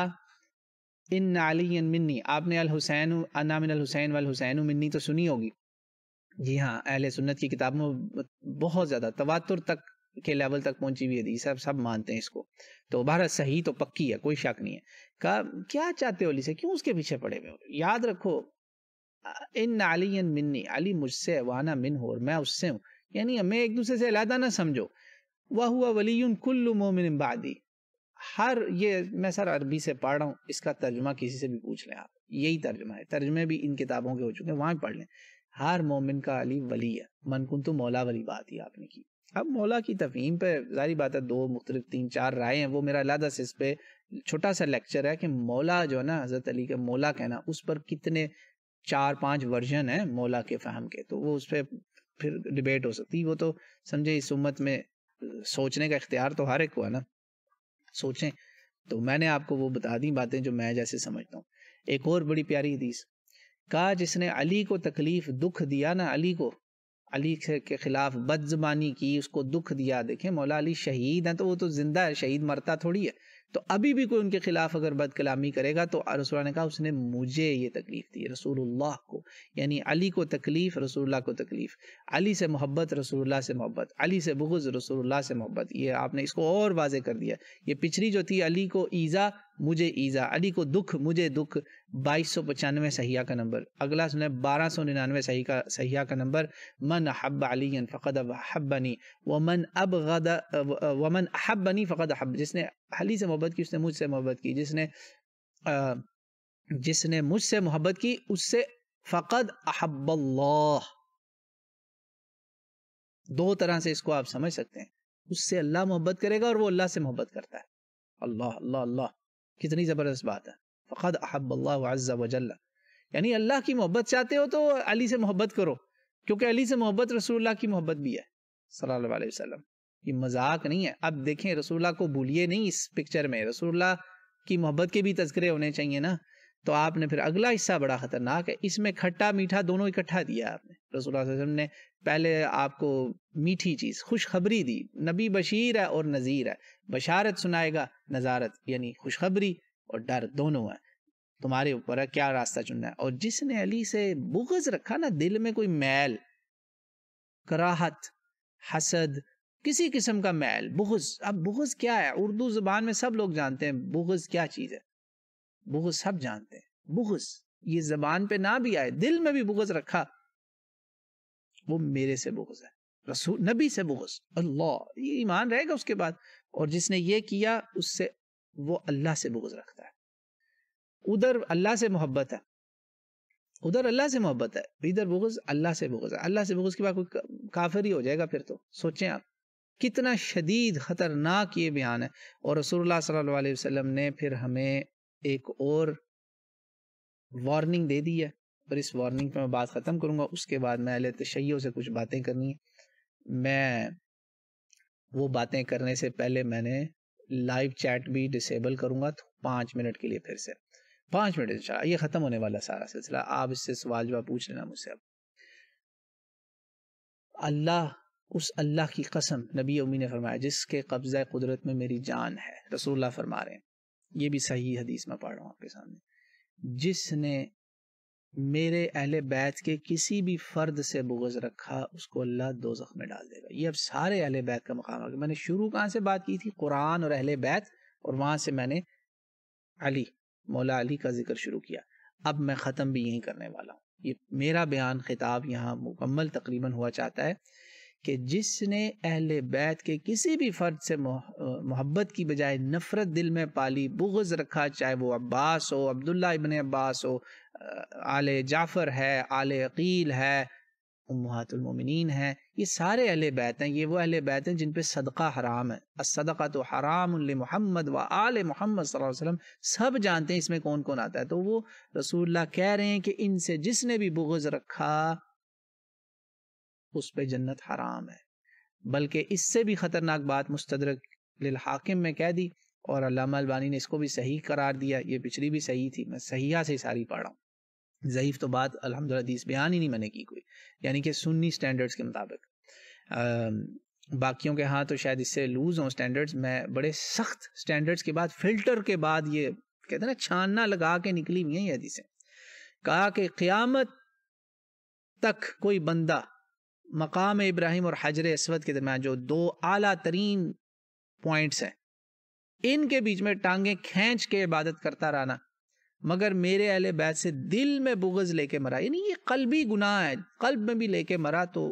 इन अली मिन्नी आपने अल हुसैन अन्ना मिन अल हुसैन वल हुसैन मिन्नी तो सुनी होगी जी हाँ अहले सुन्नत की किताब में बहुत ज़्यादा तवातुर तक के लेवल तक पहुंची हुई हदीस है सब मानते हैं इसको तो भारत सही तो पक्की है कोई शक नहीं है कहा क्या चाहते हो अली से क्यों उसके पीछे पड़े हुए हो याद रखो इन अली मिन्नी अली मुझसे वाना मिन हो और मैं उससे हूँ यानी हमें एक दूसरे से अलहदा ना समझो वह हुआ वली कुल्लु मोमिन बादी हर ये मैं सर अरबी से पढ़ रहा हूँ इसका तर्जमा किसी से भी पूछ लें आप यही तर्जमा है तर्जमे भी इन किताबों के हो चुके हैं वहाँ पढ़ लें हर मोमिन का अली वली है मनकुन तो मौला वली बात ही आपने की अब मौला की तफहीम पे जारी बात है दो मुख्तल तीन चार राय हैं वो मेरा अलहदा से इस पर छोटा सा लेक्चर है कि मौला जो है ना हज़रत अली का मौला कहना उस पर कितने चार पांच वर्जन है मौला के फहम के तो वो उस पर फिर डिबेट हो सकती वो तो समझे इस उम्मत में सोचने का इख्तियार तो हर एक को है ना सोचें तो मैंने आपको वो बता दी बातें जो मैं जैसे समझता हूँ एक और बड़ी प्यारी हदीस कहा जिसने अली को तकलीफ दुख दिया ना अली को अली के ख़िलाफ़ बदजबानी की उसको दुख दिया देखें मौला अली शहीद हैं तो वो तो ज़िंदा है शहीद मरता थोड़ी है तो अभी भी कोई उनके ख़िलाफ़ अगर बदकलामी करेगा तो रसूल ने कहा उसने मुझे ये तकलीफ़ दी रसूलुल्लाह को यानी अली को तकलीफ़ रसूलुल्लाह को तकलीफ़ अली से मोहब्बत रसूलुल्लाह से मोहब्बत अली से बुगज़ रसूलुल्लाह से मोहब्बत ये आपने इसको और वाजे कर दिया ये पिछली जो थी अली को ईज़ा मुझे ईज़ा अली को दुख मुझे दुख बाईस सौ पचानवे सहिया का नंबर अगला सुना बारह सौ निन्यानवे सही का सहिया का नंबर मन हब अली फ़कद बनी वमन अब गद वमन बनी फ़कद हब जिसने अली से मोहब्बत की उसने मुझसे मोहब्बत की जिसने जिसने मुझसे मोहब्बत की उससे फ़कद अहब्बल्लाह दो तरह से इसको आप समझ सकते हैं उससे अल्लाह मोहब्बत करेगा और वो अल्लाह से मोहब्बत करता है अल्लाह अल्लाह अल्लाह कितनी ज़बरदस्त बात है फ़कद अहब अल्लाह अज़्ज़ा वजल्ला यानी अल्लाह की मोहब्बत चाहते हो तो अली से मोहब्बत करो क्योंकि अली से मोहब्बत रसूलुल्लाह की मोहब्बत भी है सल्लल्लाहु अलैहि वसल्लम ये मजाक नहीं है अब देखें रसूलुल्लाह को भूलिए नहीं इस पिक्चर में रसूलुल्लाह की मोहब्बत के भी तस्करे होने चाहिए ना तो आपने फिर अगला हिस्सा बड़ा खतरनाक है इसमें खट्टा मीठा दोनों इकट्ठा दिया आपने रसुल्ला ने पहले आपको मीठी चीज़ खुशखबरी दी नबी बशीर है और नज़ीर है बशारत सुनाएगा नज़ारत यानी खुशखबरी और डर दोनों है तुम्हारे ऊपर है क्या रास्ता चुनना है और जिसने अली से बुगज रखा ना दिल में कोई मैल कराहत हसद किसी किस्म का मैल बुगज अब बुगज क्या है उर्दू जुबान में सब लोग जानते हैं बुगज क्या चीज़ है बुगज सब जानते हैं बुगज ये जबान पे ना भी आए दिल में भी बुगज रखा वो मेरे से बुगज है रसूल नबी से बुगज अल्लाह ये ईमान रहेगा उसके बाद और जिसने ये किया उससे वो अल्लाह से बुगज रखता है उधर अल्लाह से मोहब्बत है उधर अल्लाह से मोहब्बत है इधर बुगज अल्लाह से बुगज है अल्लाह से बुगज के बाद कोई काफिर ही हो जाएगा फिर तो सोचें आप कितना शदीद ख़तरनाक ये बयान है और रसूलुल्लाह सल्लल्लाहु अलैहि वसल्लम ने फिर हमें एक और वार्निंग दे दी है और इस वार्निंग पे मैं बात ख़त्म करूँगा उसके बाद मैं अहल तशैयों से कुछ बातें करनी है मैं वो बातें करने से पहले मैंने लाइव चैट भी डिसेबल करूँगा तो पाँच मिनट के लिए फिर से पाँच मिनट इंशाल्लाह ये ख़त्म होने वाला सारा सिलसिला आप इससे सवाल जवाब पूछ लेना मुझसे अब अल्लाह उस अल्लाह की कसम नबी उमी ने फरमाया जिसके कब्ज़ा कुदरत में मेरी जान है रसूलुल्लाह फरमा रहे हैं ये भी सही हदीस में पढ़ रहा हूँ आपके सामने जिसने मेरे अहल बैत के किसी भी फ़र्द से बुगज़ रखा उसको अल्लाह दो में डाल देगा ये अब सारे अहल बैत का मकाम आ गया मैंने शुरू कहाँ से बात की थी कुरान और अहल बैत और वहाँ से मैंने अली मौला अली का जिक्र शुरू किया अब मैं ख़त्म भी यहीं करने वाला हूँ ये मेरा बयान खिताब यहाँ मुकम्मल तकरीबन हुआ चाहता है कि जिसने अहल बैत के किसी भी फ़र्द से मोहब्बत की बजाय नफ़रत दिल में पाली बुगज रखा चाहे वो अब्बास हो अब्दुल्ला इबन अब्बास हो आल जाफ़र है आल अकील है उमहातुलमिन है ये सारे अहले बैत हैं ये वो अहले बैत हैं जिन पे सदका हराम है असदका तो हराम मोहम्मद व आल मोहम्मद वसल्लम सब जानते हैं इसमें कौन कौन आता है तो वो रसूलुल्लाह कह रहे हैं कि इनसे जिसने भी बुगज रखा उस पर जन्नत हराम है बल्कि इससे भी खतरनाक बात मुस्तदरक हाकिम में कह दी और अलामा अलबानी ने इसको भी सही करार दिया ये पिछली भी सही थी मैं सही से सारी पढ़ा हूँ ज़यीफ़ तो बात अलहमदिल्ला दीस बयान ही नहीं मैंने की कोई यानी कि सुन्नी स्टैंडर्ड्स के मुताबिक बाकियों के हाँ तो शायद इससे लूज़ हों स्टैंडर्ड्स मैं बड़े सख्त स्टैंडर्ड्स के बाद फिल्टर के बाद ये कहते हैं ना छानना लगा के निकली हुई हैं ये हदीसें कहा कि क़्यामत तक कोई बंदा मकाम इब्राहिम और हजर असवद के दरमियान जो दो आला तरीन पॉइंट्स हैं इनके बीच में टांगें खींच के इबादत करता रहना मगर मेरे अहल बैत से दिल में बुगज लेके मरा यानी ये कल्बी गुनाह है कल्ब में भी लेके मरा तो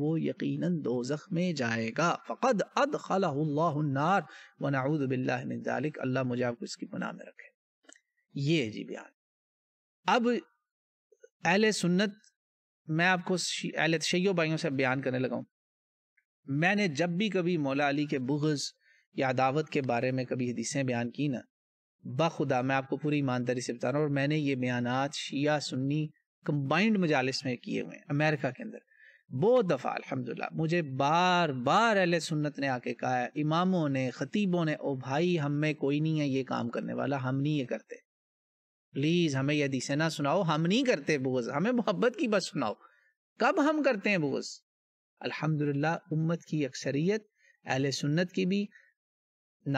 वो यकीनन दोजख में जाएगा फ़कद अद खलानार वनाउद अल्लाह मुझे आपको इसकी पनाह में रखे ये है जी बयान अब अहल सुन्नत मैं आपको अहल शैयो भाइयों से बयान करने लगा हूँ मैंने जब भी कभी मौला अली के बुगज़ या दावत के बारे में कभी हदीसें बयान की ना बाखुदा मैं आपको पूरी ईमानदारी से बता रहा हूँ और मैंने ये बयान शिया सुन्नी कम्बाइंड मजालस में किए हुए हैं अमेरिका के अंदर बहुत दफ़ा अलहमदिल्ला मुझे बार बार अहल सुन्नत ने आके कहा है इमामों ने ख़तीबों ने ओ भाई हम में कोई नहीं है ये काम करने वाला हम नहीं ये करते प्लीज़ हमें यह हदीसें ना सुनाओ हम नहीं करते बोझ हमें मोहब्बत की बस सुनाओ कब हम करते हैं बोझ अल्हम्दुलिल्लाह उम्मत की अक्सरियत अहल सुन्नत की भी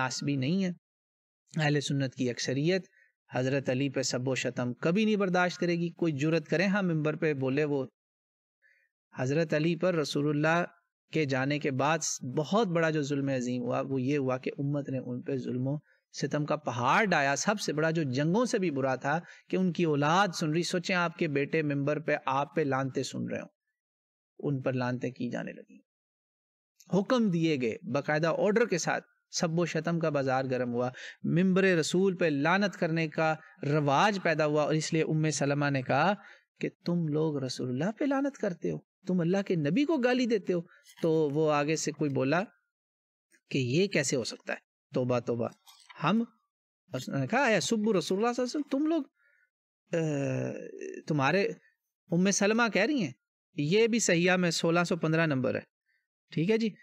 नासबी नहीं है अहल सुन्नत की अक्सरियत हज़रत अली पे सब शतम कभी नहीं बर्दाश्त करेगी कोई जुरत करे हाँ मंबर पे बोले वो हज़रत अली पर रसूलुल्लाह के जाने के बाद बहुत बड़ा जो जुल्म अजीम हुआ वो ये हुआ कि उम्मत ने उन पर जुल्मों सितम का पहाड़ डाया सबसे बड़ा जो जंगों से भी बुरा था कि उनकी औलाद सुन रही सोचें आपके बेटे मेंबर पे आप पे लानते सुन रहे हो उन पर लानते की जाने लगी हुक्म दिए गए बाकायदा ऑर्डर के साथ सब्बो शतम का बाज़ार गर्म हुआ मम्बर रसूल पे लानत करने का रवाज पैदा हुआ और इसलिए उम्म सलमा ने कहा कि तुम लोग रसूलुल्लाह पे लानत करते हो तुम अल्लाह के नबी को गाली देते हो तो वो आगे से कोई बोला कि ये कैसे हो सकता है तोबा तोबा हम कहा सुब रसोल्ला तुम लोग तुम्हारे उम्म सलमा कह रही हैं ये भी सहिया में सोलह सौ पंद्रह नंबर है ठीक है जी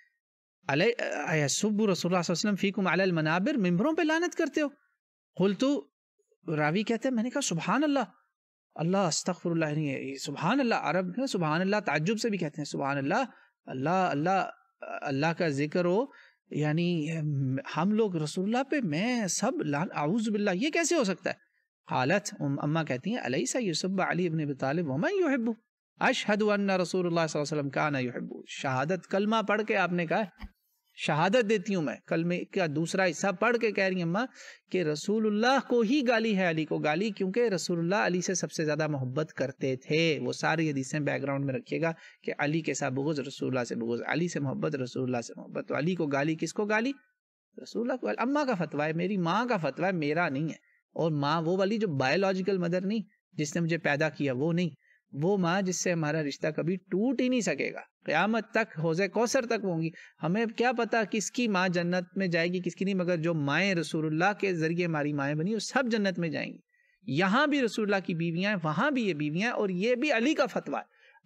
अलेसुब रसोल्ला वसलम फ़ीकुम अल मनाबिर मम्बरों पर लानत करते हो कुल तो रावी कहते हैं मैंने कहा सुबहान अल्लाह अल्लाह अस्तफ़र सुबहान अल्लाह अरब है सुबहान अल्लाह ताजुब से भी कहते हैं सुबहान अल्लाह अल्लाह अल्लाह अल्लाह का जिक्र हो यानी हम लोग रसोल्ला पे मैं सब लान आउज़बिल्ला ये कैसे हो सकता है हालत अम्मा कहती हैं अलैसा यूसुब अली अबन तालब वमा युहबू अशहद रसूल का ना यूहबू शहादत कलमा पढ़ के आपने कहा शहादत देती हूँ मैं कल में का दूसरा हिस्सा पढ़ के कह रही हूँ अम्मा कि रसूलुल्लाह को ही गाली है अली को गाली क्योंकि रसूलुल्लाह अली से सबसे ज़्यादा मोहब्बत करते थे वो सारी हदीसें बैकग्राउंड में रखिएगा कि अली के साथ बुगज़ रसूलुल्लाह से बुगज़ अली से मोहब्बत रसूलुल्लाह से मोहब्बत तो अली को गाली किसको गाली रसूलुल्लाह को अम्मा का फतवा है मेरी माँ का फतवा है मेरा नहीं है और माँ वो वाली जो बायोलॉजिकल मदर नहीं जिसने मुझे पैदा किया वो नहीं वो माँ जिससे हमारा रिश्ता कभी टूट ही नहीं सकेगा क्यामत तक होज कौसर तक होंगी हमें क्या पता किसकी माँ जन्नत में जाएगी किसकी नहीं मगर जो माएँ रसूलुल्लाह के ज़रिए हमारी माएँ बनी वो सब जन्नत में जाएंगी यहाँ भी रसूलुल्लाह की बीवियाँ हैं वहाँ भी ये बीवियाँ और ये भी अली का फतवा है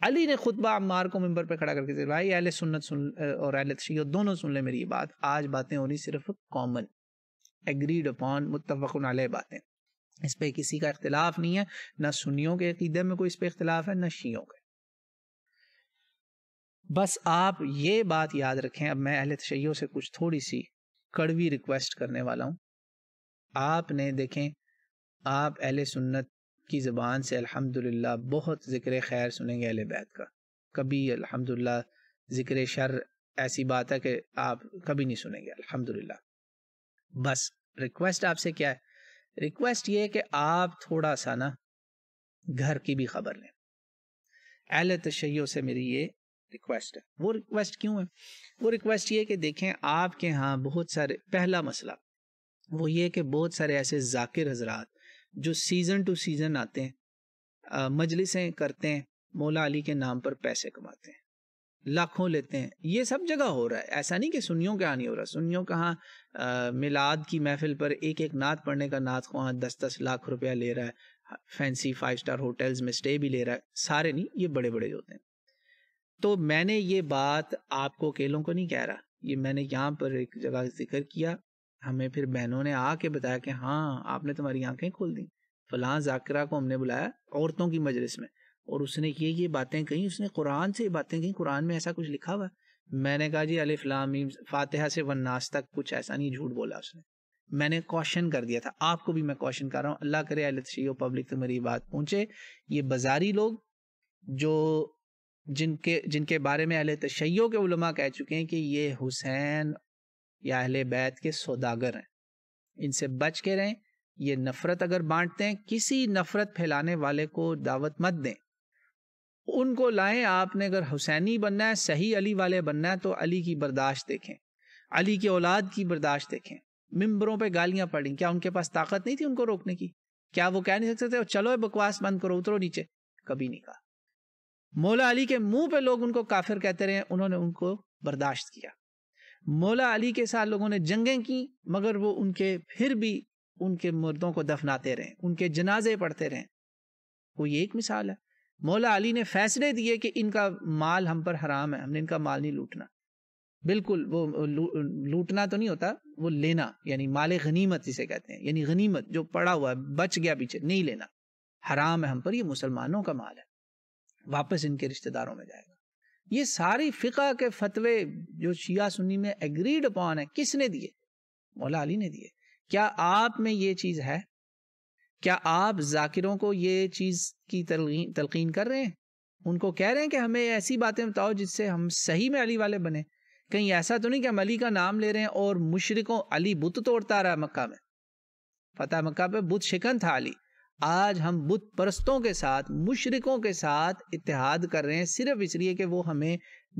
अली ने खुतबा अम्मार को मेम्बर पर खड़ा करके भाई अहल सुन्नत सुन और अहल तशीय दोनों सुन ले मेरी ये बात आज बातें होनी सिर्फ कॉमन एग्रीड अपॉन आल बातें इस पर किसी का इख्तलाफ नहीं है ना सुनियों के अकीदे में कोई इस पर इख्तलाफ है ना शीयों के बस आप ये बात याद रखें अब मैं अहल तशैयों से कुछ थोड़ी सी कड़वी रिक्वेस्ट करने वाला हूं आपने देखें आप अहल सुन्नत की ज़बान से अल्हम्दुलिल्लाह बहुत ज़िक्र खैर सुनेंगे अहल बैत का कभी अल्हम्दुलिल्लाह ज़िक्र शर ऐसी बात है कि आप कभी नहीं सुनेंगे अल्हम्दुलिल्लाह बस रिक्वेस्ट आपसे क्या है रिक्वेस्ट ये कि आप थोड़ा सा ना घर की भी खबर लें अहल तशैयों से मेरी ये रिक्वेस्ट है वो रिक्वेस्ट क्यों है वो रिक्वेस्ट ये कि देखें आपके यहाँ बहुत सारे पहला मसला वो ये कि बहुत सारे ऐसे जाकिर हजरात जो सीज़न टू सीज़न आते हैं मजलिसें करते हैं मौला अली के नाम पर पैसे कमाते हैं लाखों लेते हैं ये सब जगह हो रहा है ऐसा नहीं कि सुनियों के यहाँ नहीं हो रहा सुनियों कहाँ हाँ मिलाद की महफिल पर एक एक नात पढ़ने का नात को वहाँ दस दस लाख रुपया ले रहा है फैंसी फाइव स्टार होटल्स में स्टे भी ले रहा है सारे नहीं ये बड़े बड़े होते हैं तो मैंने ये बात आपको अकेलों को नहीं कह रहा ये मैंने यहाँ पर एक जगह जिक्र किया हमें फिर बहनों ने आके बताया कि हाँ आपने तुम्हारी आंखें खोल दी फलां जाकरा को हमने बुलाया औरतों की मजलिस में और उसने ये ये बातें कही उसने कुरान से ये बातें कही कुरान में ऐसा कुछ लिखा हुआ मैंने कहा जी अलिफ लामीम फातिहा से वन्नास तक कुछ ऐसा नहीं झूठ बोला उसने मैंने कॉशन कर दिया था आपको भी मैं कॉशन कर रहा हूँ अल्लाह करे अलशियो पब्लिक तो मेरी बात पहुंचे ये बाजारी लोग जो जिनके जिनके बारे में अहल तशैयों के उलमा कह चुके हैं कि ये हुसैन या अहल बैत के सौदागर हैं इनसे बच के रहें ये नफ़रत अगर बांटते हैं किसी नफ़रत फैलाने वाले को दावत मत दें उनको लाएं आपने अगर हुसैनी बनना है सही अली वाले बनना है तो अली की बर्दाश्त देखें अली की औलाद की बर्दाश्त देखें मिम्बरों पे गालियां पड़ी क्या उनके पास ताकत नहीं थी उनको रोकने की क्या वो कह नहीं सकते थे चलो बकवास बंद करो उतरो नीचे कभी नहीं कहा मौला अली के मुंह पे लोग उनको काफिर कहते रहे उन्होंने उनको बर्दाश्त किया मौला अली के साथ लोगों ने जंगें की मगर वो उनके फिर भी उनके मुर्दों को दफनाते रहे उनके जनाजे पढ़ते रहे कोई एक मिसाल है मौला अली ने फैसले दिए कि इनका माल हम पर हराम है हमने इनका माल नहीं लूटना बिल्कुल वो लूटना तो नहीं होता वो लेना यानी माल गनीमत जिसे कहते हैं यानी गनीमत जो पड़ा हुआ है बच गया पीछे नहीं लेना हराम है हम पर ये मुसलमानों का माल है वापस इनके रिश्तेदारों में जाएगा ये सारी फ़िका के फतवे जो शिया सुन्नी में एग्रीड अपॉन है किसने दिए मौला अली ने दिए क्या आप में ये चीज़ है क्या आप जाकिरों को ये चीज़ की तलकिन कर रहे हैं उनको कह रहे हैं कि हमें ऐसी बातें बताओ जिससे हम सही में अली वाले बने कहीं ऐसा तो नहीं कि हम अली का नाम ले रहे हैं और मुशरकों अली बुत तोड़ता रहा मक्का में फतेह मक्का पे बुत शिकन था अली आज हम बुत परस्तों के साथ मुशरकों के साथ इतिहाद कर रहे हैं सिर्फ इसलिए कि वो हमें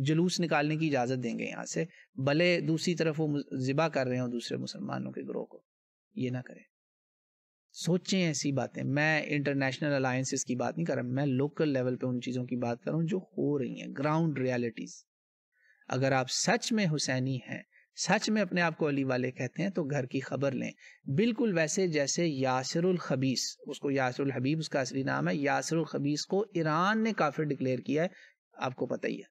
जुलूस निकालने की इजाज़त देंगे यहाँ से भले दूसरी तरफ वो ज़िबा कर रहे हों दूसरे मुसलमानों के ग्रोह को ये ना करें सोचें ऐसी बातें मैं इंटरनेशनल अलायंसेस की बात नहीं कर रहा मैं लोकल लेवल पे उन चीज़ों की बात कर रहा हूँ जो हो रही हैं ग्राउंड रियलिटीज अगर आप सच में हुसैनी हैं सच में अपने आप को अली वाले कहते हैं तो घर की खबर लें बिल्कुल वैसे जैसे यासरुल खबीस उसको यासरुल हबीब उसका असली नाम है यासरुल खबीस को ईरान ने काफिर डिक्लेयर किया है आपको पता ही है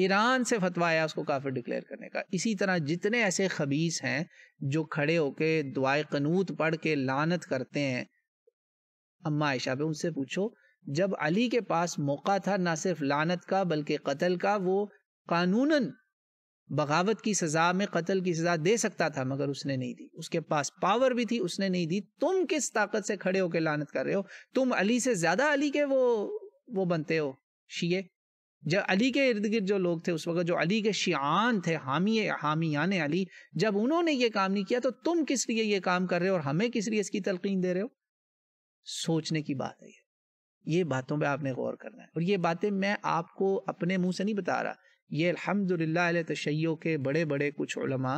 ईरान से फतवा आया उसको काफिर डिक्लेयर करने का इसी तरह जितने ऐसे खबीस हैं जो खड़े होके दुआ कनूत पढ़ के लानत करते हैं अम्मा आयशा पे उनसे पूछो जब अली के पास मौका था ना सिर्फ लानत का बल्कि कत्ल का वो कानूनन बगावत की सज़ा में कत्ल की सज़ा दे सकता था मगर उसने नहीं दी उसके पास पावर भी थी उसने नहीं दी तुम किस ताकत से खड़े होकर लानत कर रहे हो तुम अली से ज़्यादा अली के वो वो बनते हो शिए जब अली के इर्द गिर्द जो लोग थे उस वक्त जो अली के शियान थे हामी हामियान अली जब उन्होंने ये काम नहीं किया तो तुम किस लिए ये काम कर रहे हो और हमें किस लिए इसकी तलकीन दे रहे हो सोचने की बात है ये ये बातों पे आपने गौर करना है और ये बातें मैं आपको अपने मुंह से नहीं बता रहा ये अलहमदिल्ला तशैयों के बड़े बड़े कुछ उलमा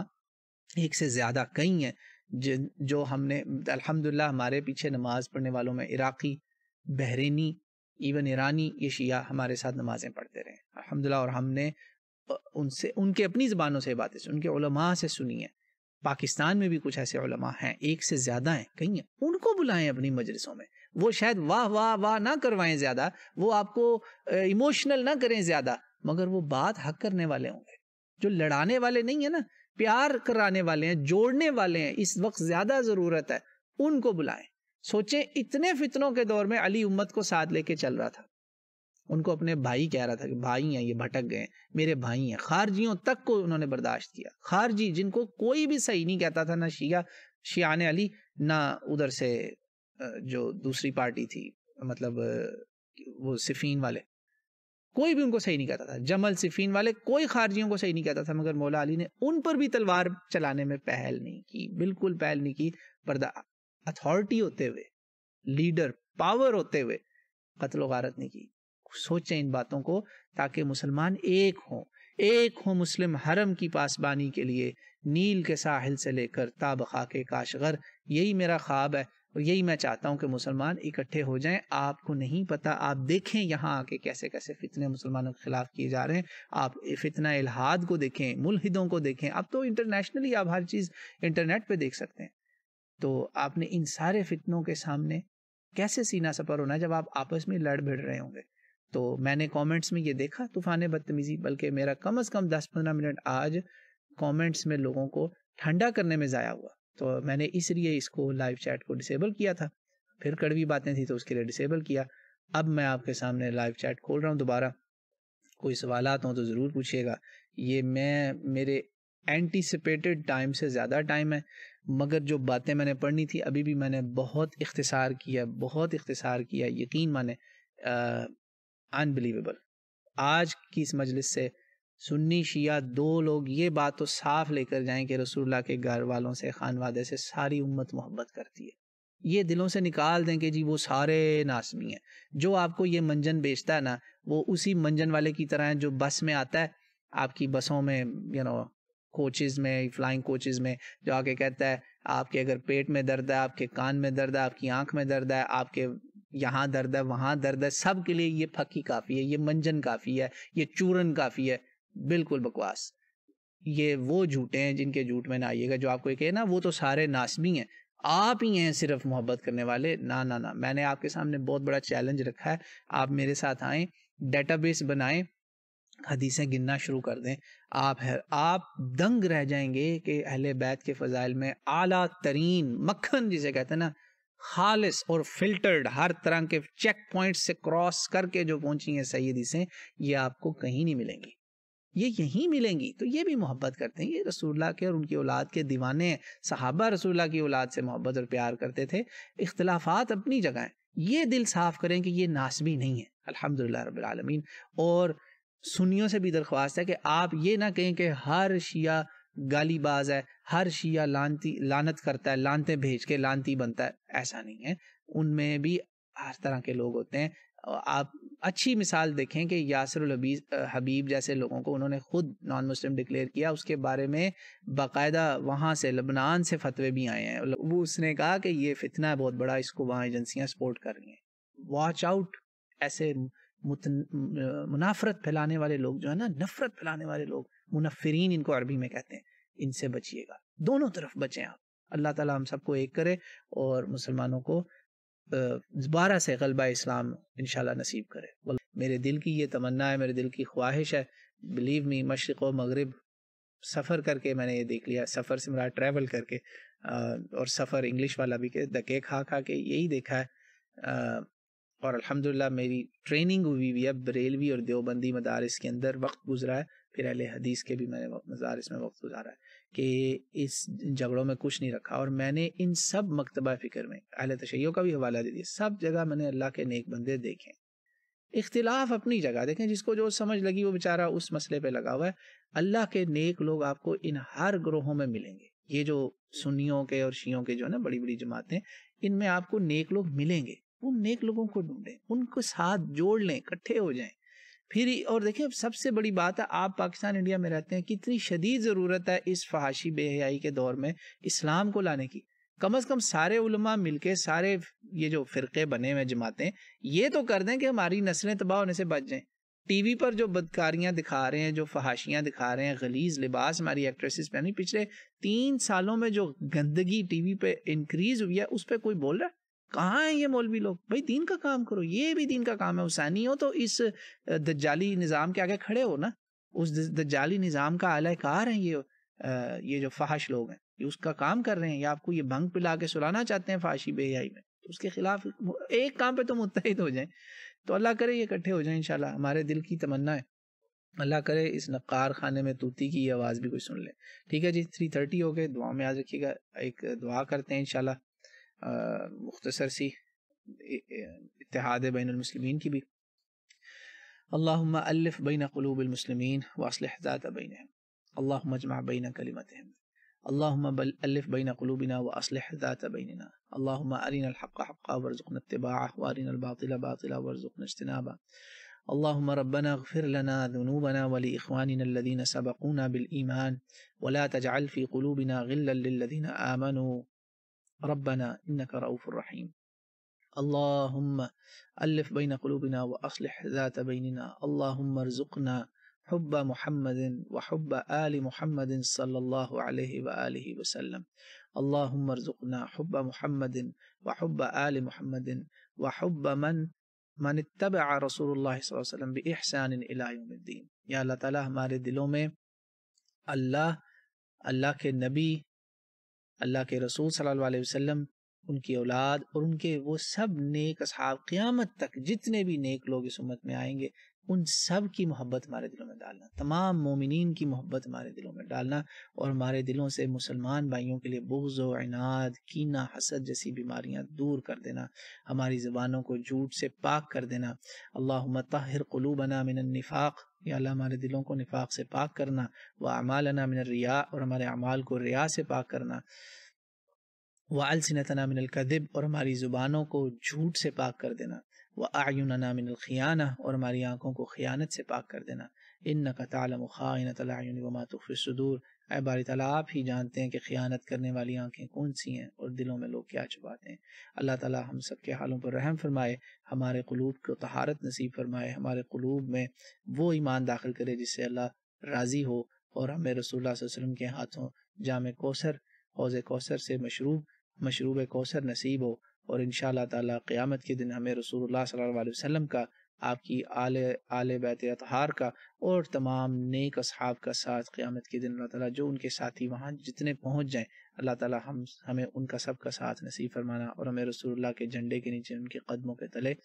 एक से ज़्यादा कई हैं जो हमने अल्हम्दुलिल्लाह हमारे पीछे नमाज़ पढ़ने वालों में इराक़ी बहरीनी इवन ईरानी ये शिया हमारे साथ नमाज़ें पढ़ते रहे अलहमदिल्ला और हमने उनसे उनके अपनी ज़बानों से बातें सुनी उनके उलमा से सुनी है पाकिस्तान में भी कुछ ऐसे उलमा हैं एक से ज़्यादा हैं कहीं हैं उनको बुलाएं अपनी मजलिसों में वो शायद वाह वाह वाह ना करवाएं ज़्यादा वो आपको इमोशनल ना करें ज़्यादा मगर वो बात हक करने वाले होंगे जो लड़ाने वाले नहीं है ना प्यार कराने वाले हैं जोड़ने वाले हैं इस वक्त ज़्यादा ज़रूरत है उनको बुलाएं सोचें इतने फितनों के दौर में अली उम्मत को साथ लेके चल रहा था उनको अपने भाई कह रहा था कि भाई हैं ये भटक गए मेरे भाई हैं खारजियों तक को उन्होंने बर्दाश्त किया खारजी जिनको कोई भी सही नहीं कहता था ना शिया शियान अली ना उधर से जो दूसरी पार्टी थी मतलब वो सिफीन वाले कोई भी उनको सही नहीं कहता था जमल सिफीन वाले कोई खारजियों को सही नहीं कहता था मगर मौला अली ने उन पर भी तलवार चलाने में पहल नहीं की बिल्कुल पहल नहीं की बर्दा अथॉरिटी होते हुए लीडर पावर होते हुए कत्ल गारत ने की सोचें इन बातों को ताकि मुसलमान एक हों एक हो मुस्लिम हरम की पासबानी के लिए नील के साहिल से लेकर ताब के काशगर यही मेरा ख्वाब है और यही मैं चाहता हूं कि मुसलमान इकट्ठे हो जाएं आपको नहीं पता आप देखें यहाँ आके कैसे कैसे फितने मुसलमानों के खिलाफ किए जा रहे हैं आप फितना इलाहाद को देखें मुलहिदों को देखें अब तो इंटरनेशनली आप हर चीज़ इंटरनेट पे देख सकते हैं तो आपने इन सारे फितनों के सामने कैसे सीना सफर होना जब आप आपस में लड़ भिड़ रहे होंगे तो मैंने कमेंट्स में ये देखा तूफान बदतमीज़ी बल्कि मेरा कम से कम दस पंद्रह मिनट आज कमेंट्स में लोगों को ठंडा करने में ज़ाया हुआ तो मैंने इसलिए इसको लाइव चैट को डिसेबल किया था फिर कड़वी बातें थी तो उसके लिए डिसेबल किया अब मैं आपके सामने लाइव चैट खोल रहा हूँ दोबारा कोई सवाल हों तो ज़रूर पूछिएगा ये मैं मेरे एंटिसिपेटेड टाइम से ज़्यादा टाइम है मगर जो बातें मैंने पढ़नी थी अभी भी मैंने बहुत इख्तसार किया बहुत इख्तसार किया यकीन माने अनबिलीवेबल आज की इस मजलिस से सुन्नी शिया दो लोग ये बात तो साफ लेकर जाएं कि रसूलुल्लाह के घर वालों से खानवादे से सारी उम्मत मोहब्बत करती है ये दिलों से निकाल दें कि जी वो सारे नासमी हैं जो आपको ये मंजन बेचता है ना वो उसी मंजन वाले की तरह है जो बस में आता है आपकी बसों में यू नो कोचेज़ में फ्लाइंग कोचेज़ में जो आके कहता है आपके अगर पेट में दर्द है आपके कान में दर्द है आपकी आंख में दर्द है आपके यहाँ दर्द है वहाँ दर्द है सब के लिए ये फकी काफ़ी है ये मंजन काफ़ी है ये चूरन काफ़ी है बिल्कुल बकवास ये वो झूठे हैं जिनके झूठ में ना आइएगा जो आपको कहे ना वो तो सारे नासमी हैं आप ही हैं सिर्फ मोहब्बत करने वाले ना ना ना मैंने आपके सामने बहुत बड़ा चैलेंज रखा है आप मेरे साथ आए डेटाबेस बनाएं हदीसें गिनना शुरू कर दें आप है आप दंग रह जाएंगे कि अहल बैत के फ़जाइल में आला तरीन मक्खन जिसे कहते हैं ना खालिश और फिल्टर्ड हर तरह के चेक पॉइंट से क्रॉस करके जो पहुंची हैं सही हदीसें ये आपको कहीं नहीं मिलेंगी ये यहीं मिलेंगी तो ये भी मोहब्बत करते हैं ये रसूल्ला के और उनकी औलाद के दीवाने सहाबा रसूल्ला की औलाद से मोहब्बत और प्यार करते थे इख्तलाफात अपनी जगह हैं ये दिल साफ करें कि ये नासबी नहीं है अल्हम्दुलिल्लाह रब्बिल आलमीन और सुनियों से भी दरख्वास्त है कि आप ये ना कहें कि हर शिया गालीबाज है हर शिया लानती लानत करता है लानते भेज के लानती बनता है ऐसा नहीं है उनमें भी हर तरह के लोग होते हैं आप अच्छी मिसाल देखें कि यासर हबीब जैसे लोगों को उन्होंने खुद नॉन मुस्लिम डिक्लेयर किया उसके बारे में बाकायदा वहाँ से लबनान से फतवे भी आए हैं वो उसने कहा कि ये फितना है बहुत बड़ा इसको वहाँ एजेंसियाँ सपोर्ट कर रही हैं वॉच आउट ऐसे मुनाफरत फैलाने वाले लोग जो है ना नफरत फैलाने वाले लोग मुनफरीन इनको अरबी में कहते हैं इनसे बचिएगा दोनों तरफ बचें आप अल्लाह ताला हम सबको एक करे और मुसलमानों को दोबारा से गलबा इस्लाम इन नसीब करे मेरे दिल की ये तमन्ना है मेरे दिल की ख्वाहिश है बिलीव मी मशरक़ व मगरब सफ़र करके मैंने ये देख लिया सफ़र से मेरा ट्रैवल करके और सफ़र इंग्लिश वाला भी के धके खा खा के यही देखा है और अल्हम्दुलिल्लाह मेरी ट्रेनिंग हुई हुई है बरेलवी और देवबंदी मदारस के अंदर वक्त गुजरा है फिर अहले हदीस के भी मैंने मदारस में वक्त गुजारा है कि इस झगड़ों में कुछ नहीं रखा और मैंने इन सब मकतबा फ़िक्र में अहल तशैयों का भी हवाला दे दिया सब जगह मैंने अल्लाह के नेक बंदे देखे इख्तिलाफ अपनी जगह देखें जिसको जो समझ लगी वो बेचारा उस मसले पर लगा हुआ है अल्लाह के नेक लोग आपको इन हर ग्रोहों में मिलेंगे ये जो सुन्नियों के और शियों के जो है ना बड़ी बड़ी जमातें इनमें आपको नेक लोग मिलेंगे उन नेक लोगों को ढूंढें उनको साथ जोड़ लें इकट्ठे हो जाए फिर और देखिए सबसे बड़ी बात है आप पाकिस्तान इंडिया में रहते हैं कितनी शदीद ज़रूरत है इस फहाशी बेहयाई के दौर में इस्लाम को लाने की कम अज कम सारे उलमा मिलके सारे ये जो फ़िरके बने हुए जमातें ये तो कर दें कि हमारी नस्लें तबाह होने से बच जाएं टीवी पर जो बदकारियां दिखा रहे हैं जो फहाशियां दिखा रहे हैं गलीज लिबास हमारी एक्ट्रेसेस पहनी पिछले तीन सालों में जो गंदगी टीवी पे इंक्रीज हुई है उस पर कोई बोल रहा है कहाँ हैं ये मौलवी लोग भाई दीन का काम करो ये भी दीन का काम है हुसैनी हो तो इस दज्जाली निज़ाम के आगे खड़े हो ना उस दज्जाली निज़ाम का आलाकार हैं ये ये जो फहाश लोग हैं ये उसका काम कर रहे हैं या आपको ये भंग पिला के सुलाना चाहते हैं फाशी बेयाई में तो उसके खिलाफ एक काम पे तो मुतहद हो जाए तो अल्लाह करे ये इकट्ठे हो जाए इंशाल्लाह हमारे दिल की तमन्ना है अल्लाह करे इस नकार खाने में तूती की आवाज़ भी कोई सुन ले ठीक है जी थ्री थर्टी हो गए दुआ में याद रखिएगा एक दुआ करते हैं इंशाल्लाह مختصر سی اتحاد بين المسلمين کی بھی اللهم ألف بين قلوب المسلمين وأصلح ذات بينهم اللهم اجمع بين كلمتهم اللهم بل ألف بين قلوبنا وأصلح ذات بيننا اللهم أرنا الحق حقا وارزقنا اتباعه وأرنا الباطل باطلا وارزقنا اجتنابه اللهم ربنا اغفر لنا ذنوبنا ولإخواننا الذين سبقونا بالإيمان ولا تجعل في قلوبنا غلا للذين آمنوا ربنا إنك رؤوف رحيم اللهم ألف بين قلوبنا وأصلح ذات بيننا اللهم ارزقنا حب محمد وحب آل محمد صلى الله عليه وآله وسلم اللهم ارزقنا حب محمد وحب آل محمد وحب من من اتبع رسول الله صلى الله عليه وسلم بإحسان الى يوم الدين يا الله تعالى ہمارے دلوں میں اللہ اللہ کے نبی अल्लाह के रसूल सल्लल्लाहु अलैहि वसल्लम उनकी औलाद और उनके वो सब नेक अब क़यामत तक जितने भी नेक लोग इस उम्मत में आएंगे उन सब की मोहब्बत हमारे दिलों में डालना तमाम मोमिन की मोहब्बत हमारे दिलों में डालना और हमारे दिलों से मुसलमान भाइयों के लिए बुग्ज़ इनाद कीना हसद जैसी बीमारियां दूर कर देना हमारी ज़बानों को झूठ से पाक कर देना अल्लाह ताहिर कलूबना मिनफ़ाक़ या अल्लाह हमारे दिलों को निफाक से पाक करना व अमालना मिन रिया और हमारे अमाल को रिया से पाक करना वालसिनतना अलसनतना मिनल और हमारी ज़ुबानों को झूठ से पाक कर देना व आयुन मिन खियाना और हमारी आंखों को खियानत से पाक कर देना इन का तालम तलायुन व ए बारी तला आप ही जानते हैं कि खियानत करने वाली आंखें कौन सी हैं और दिलों में लोग क्या छुपाते हैं अल्लाह ताला हम सब के हालों पर रहम फरमाए हमारे कलूब को तहारत नसीब फरमाए हमारे कलूब में वो ईमान दाखिल करे जिससे अल्लाह राज़ी हो और हमें रसूल वसम के हाथों जाम कौसर हौज़ कौसर से मशरूब मशरूब कौसर नसीब हो और इन ताला क़यामत के दिन हमें रसूल सल्लल्लाहु का आपकी आल आल बैत अतहार का और तमाम नेक अब का साथ क़्यामत के दिन अल्लाह ताला जो उनके साथी वहाँ जितने पहुँच जाएँ अल्लाह ताला हम हमें उनका सब का साथ नसीब फरमाना और हमें रसूल के झंडे के नीचे उनके कदमों के तले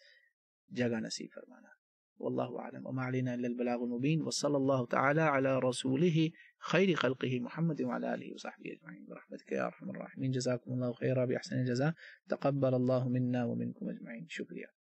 जगह नसीब फरमाना والله أعلم وما علينا إلا البلاغ المبين وصلى الله تعالى على رسوله خير خلقه محمد وعلى آله وصحبه أجمعين برحمتك يا أرحم الراحمين جزاكم الله خيرا بأحسن الجزاء تقبل الله منا ومنكم أجمعين شكرا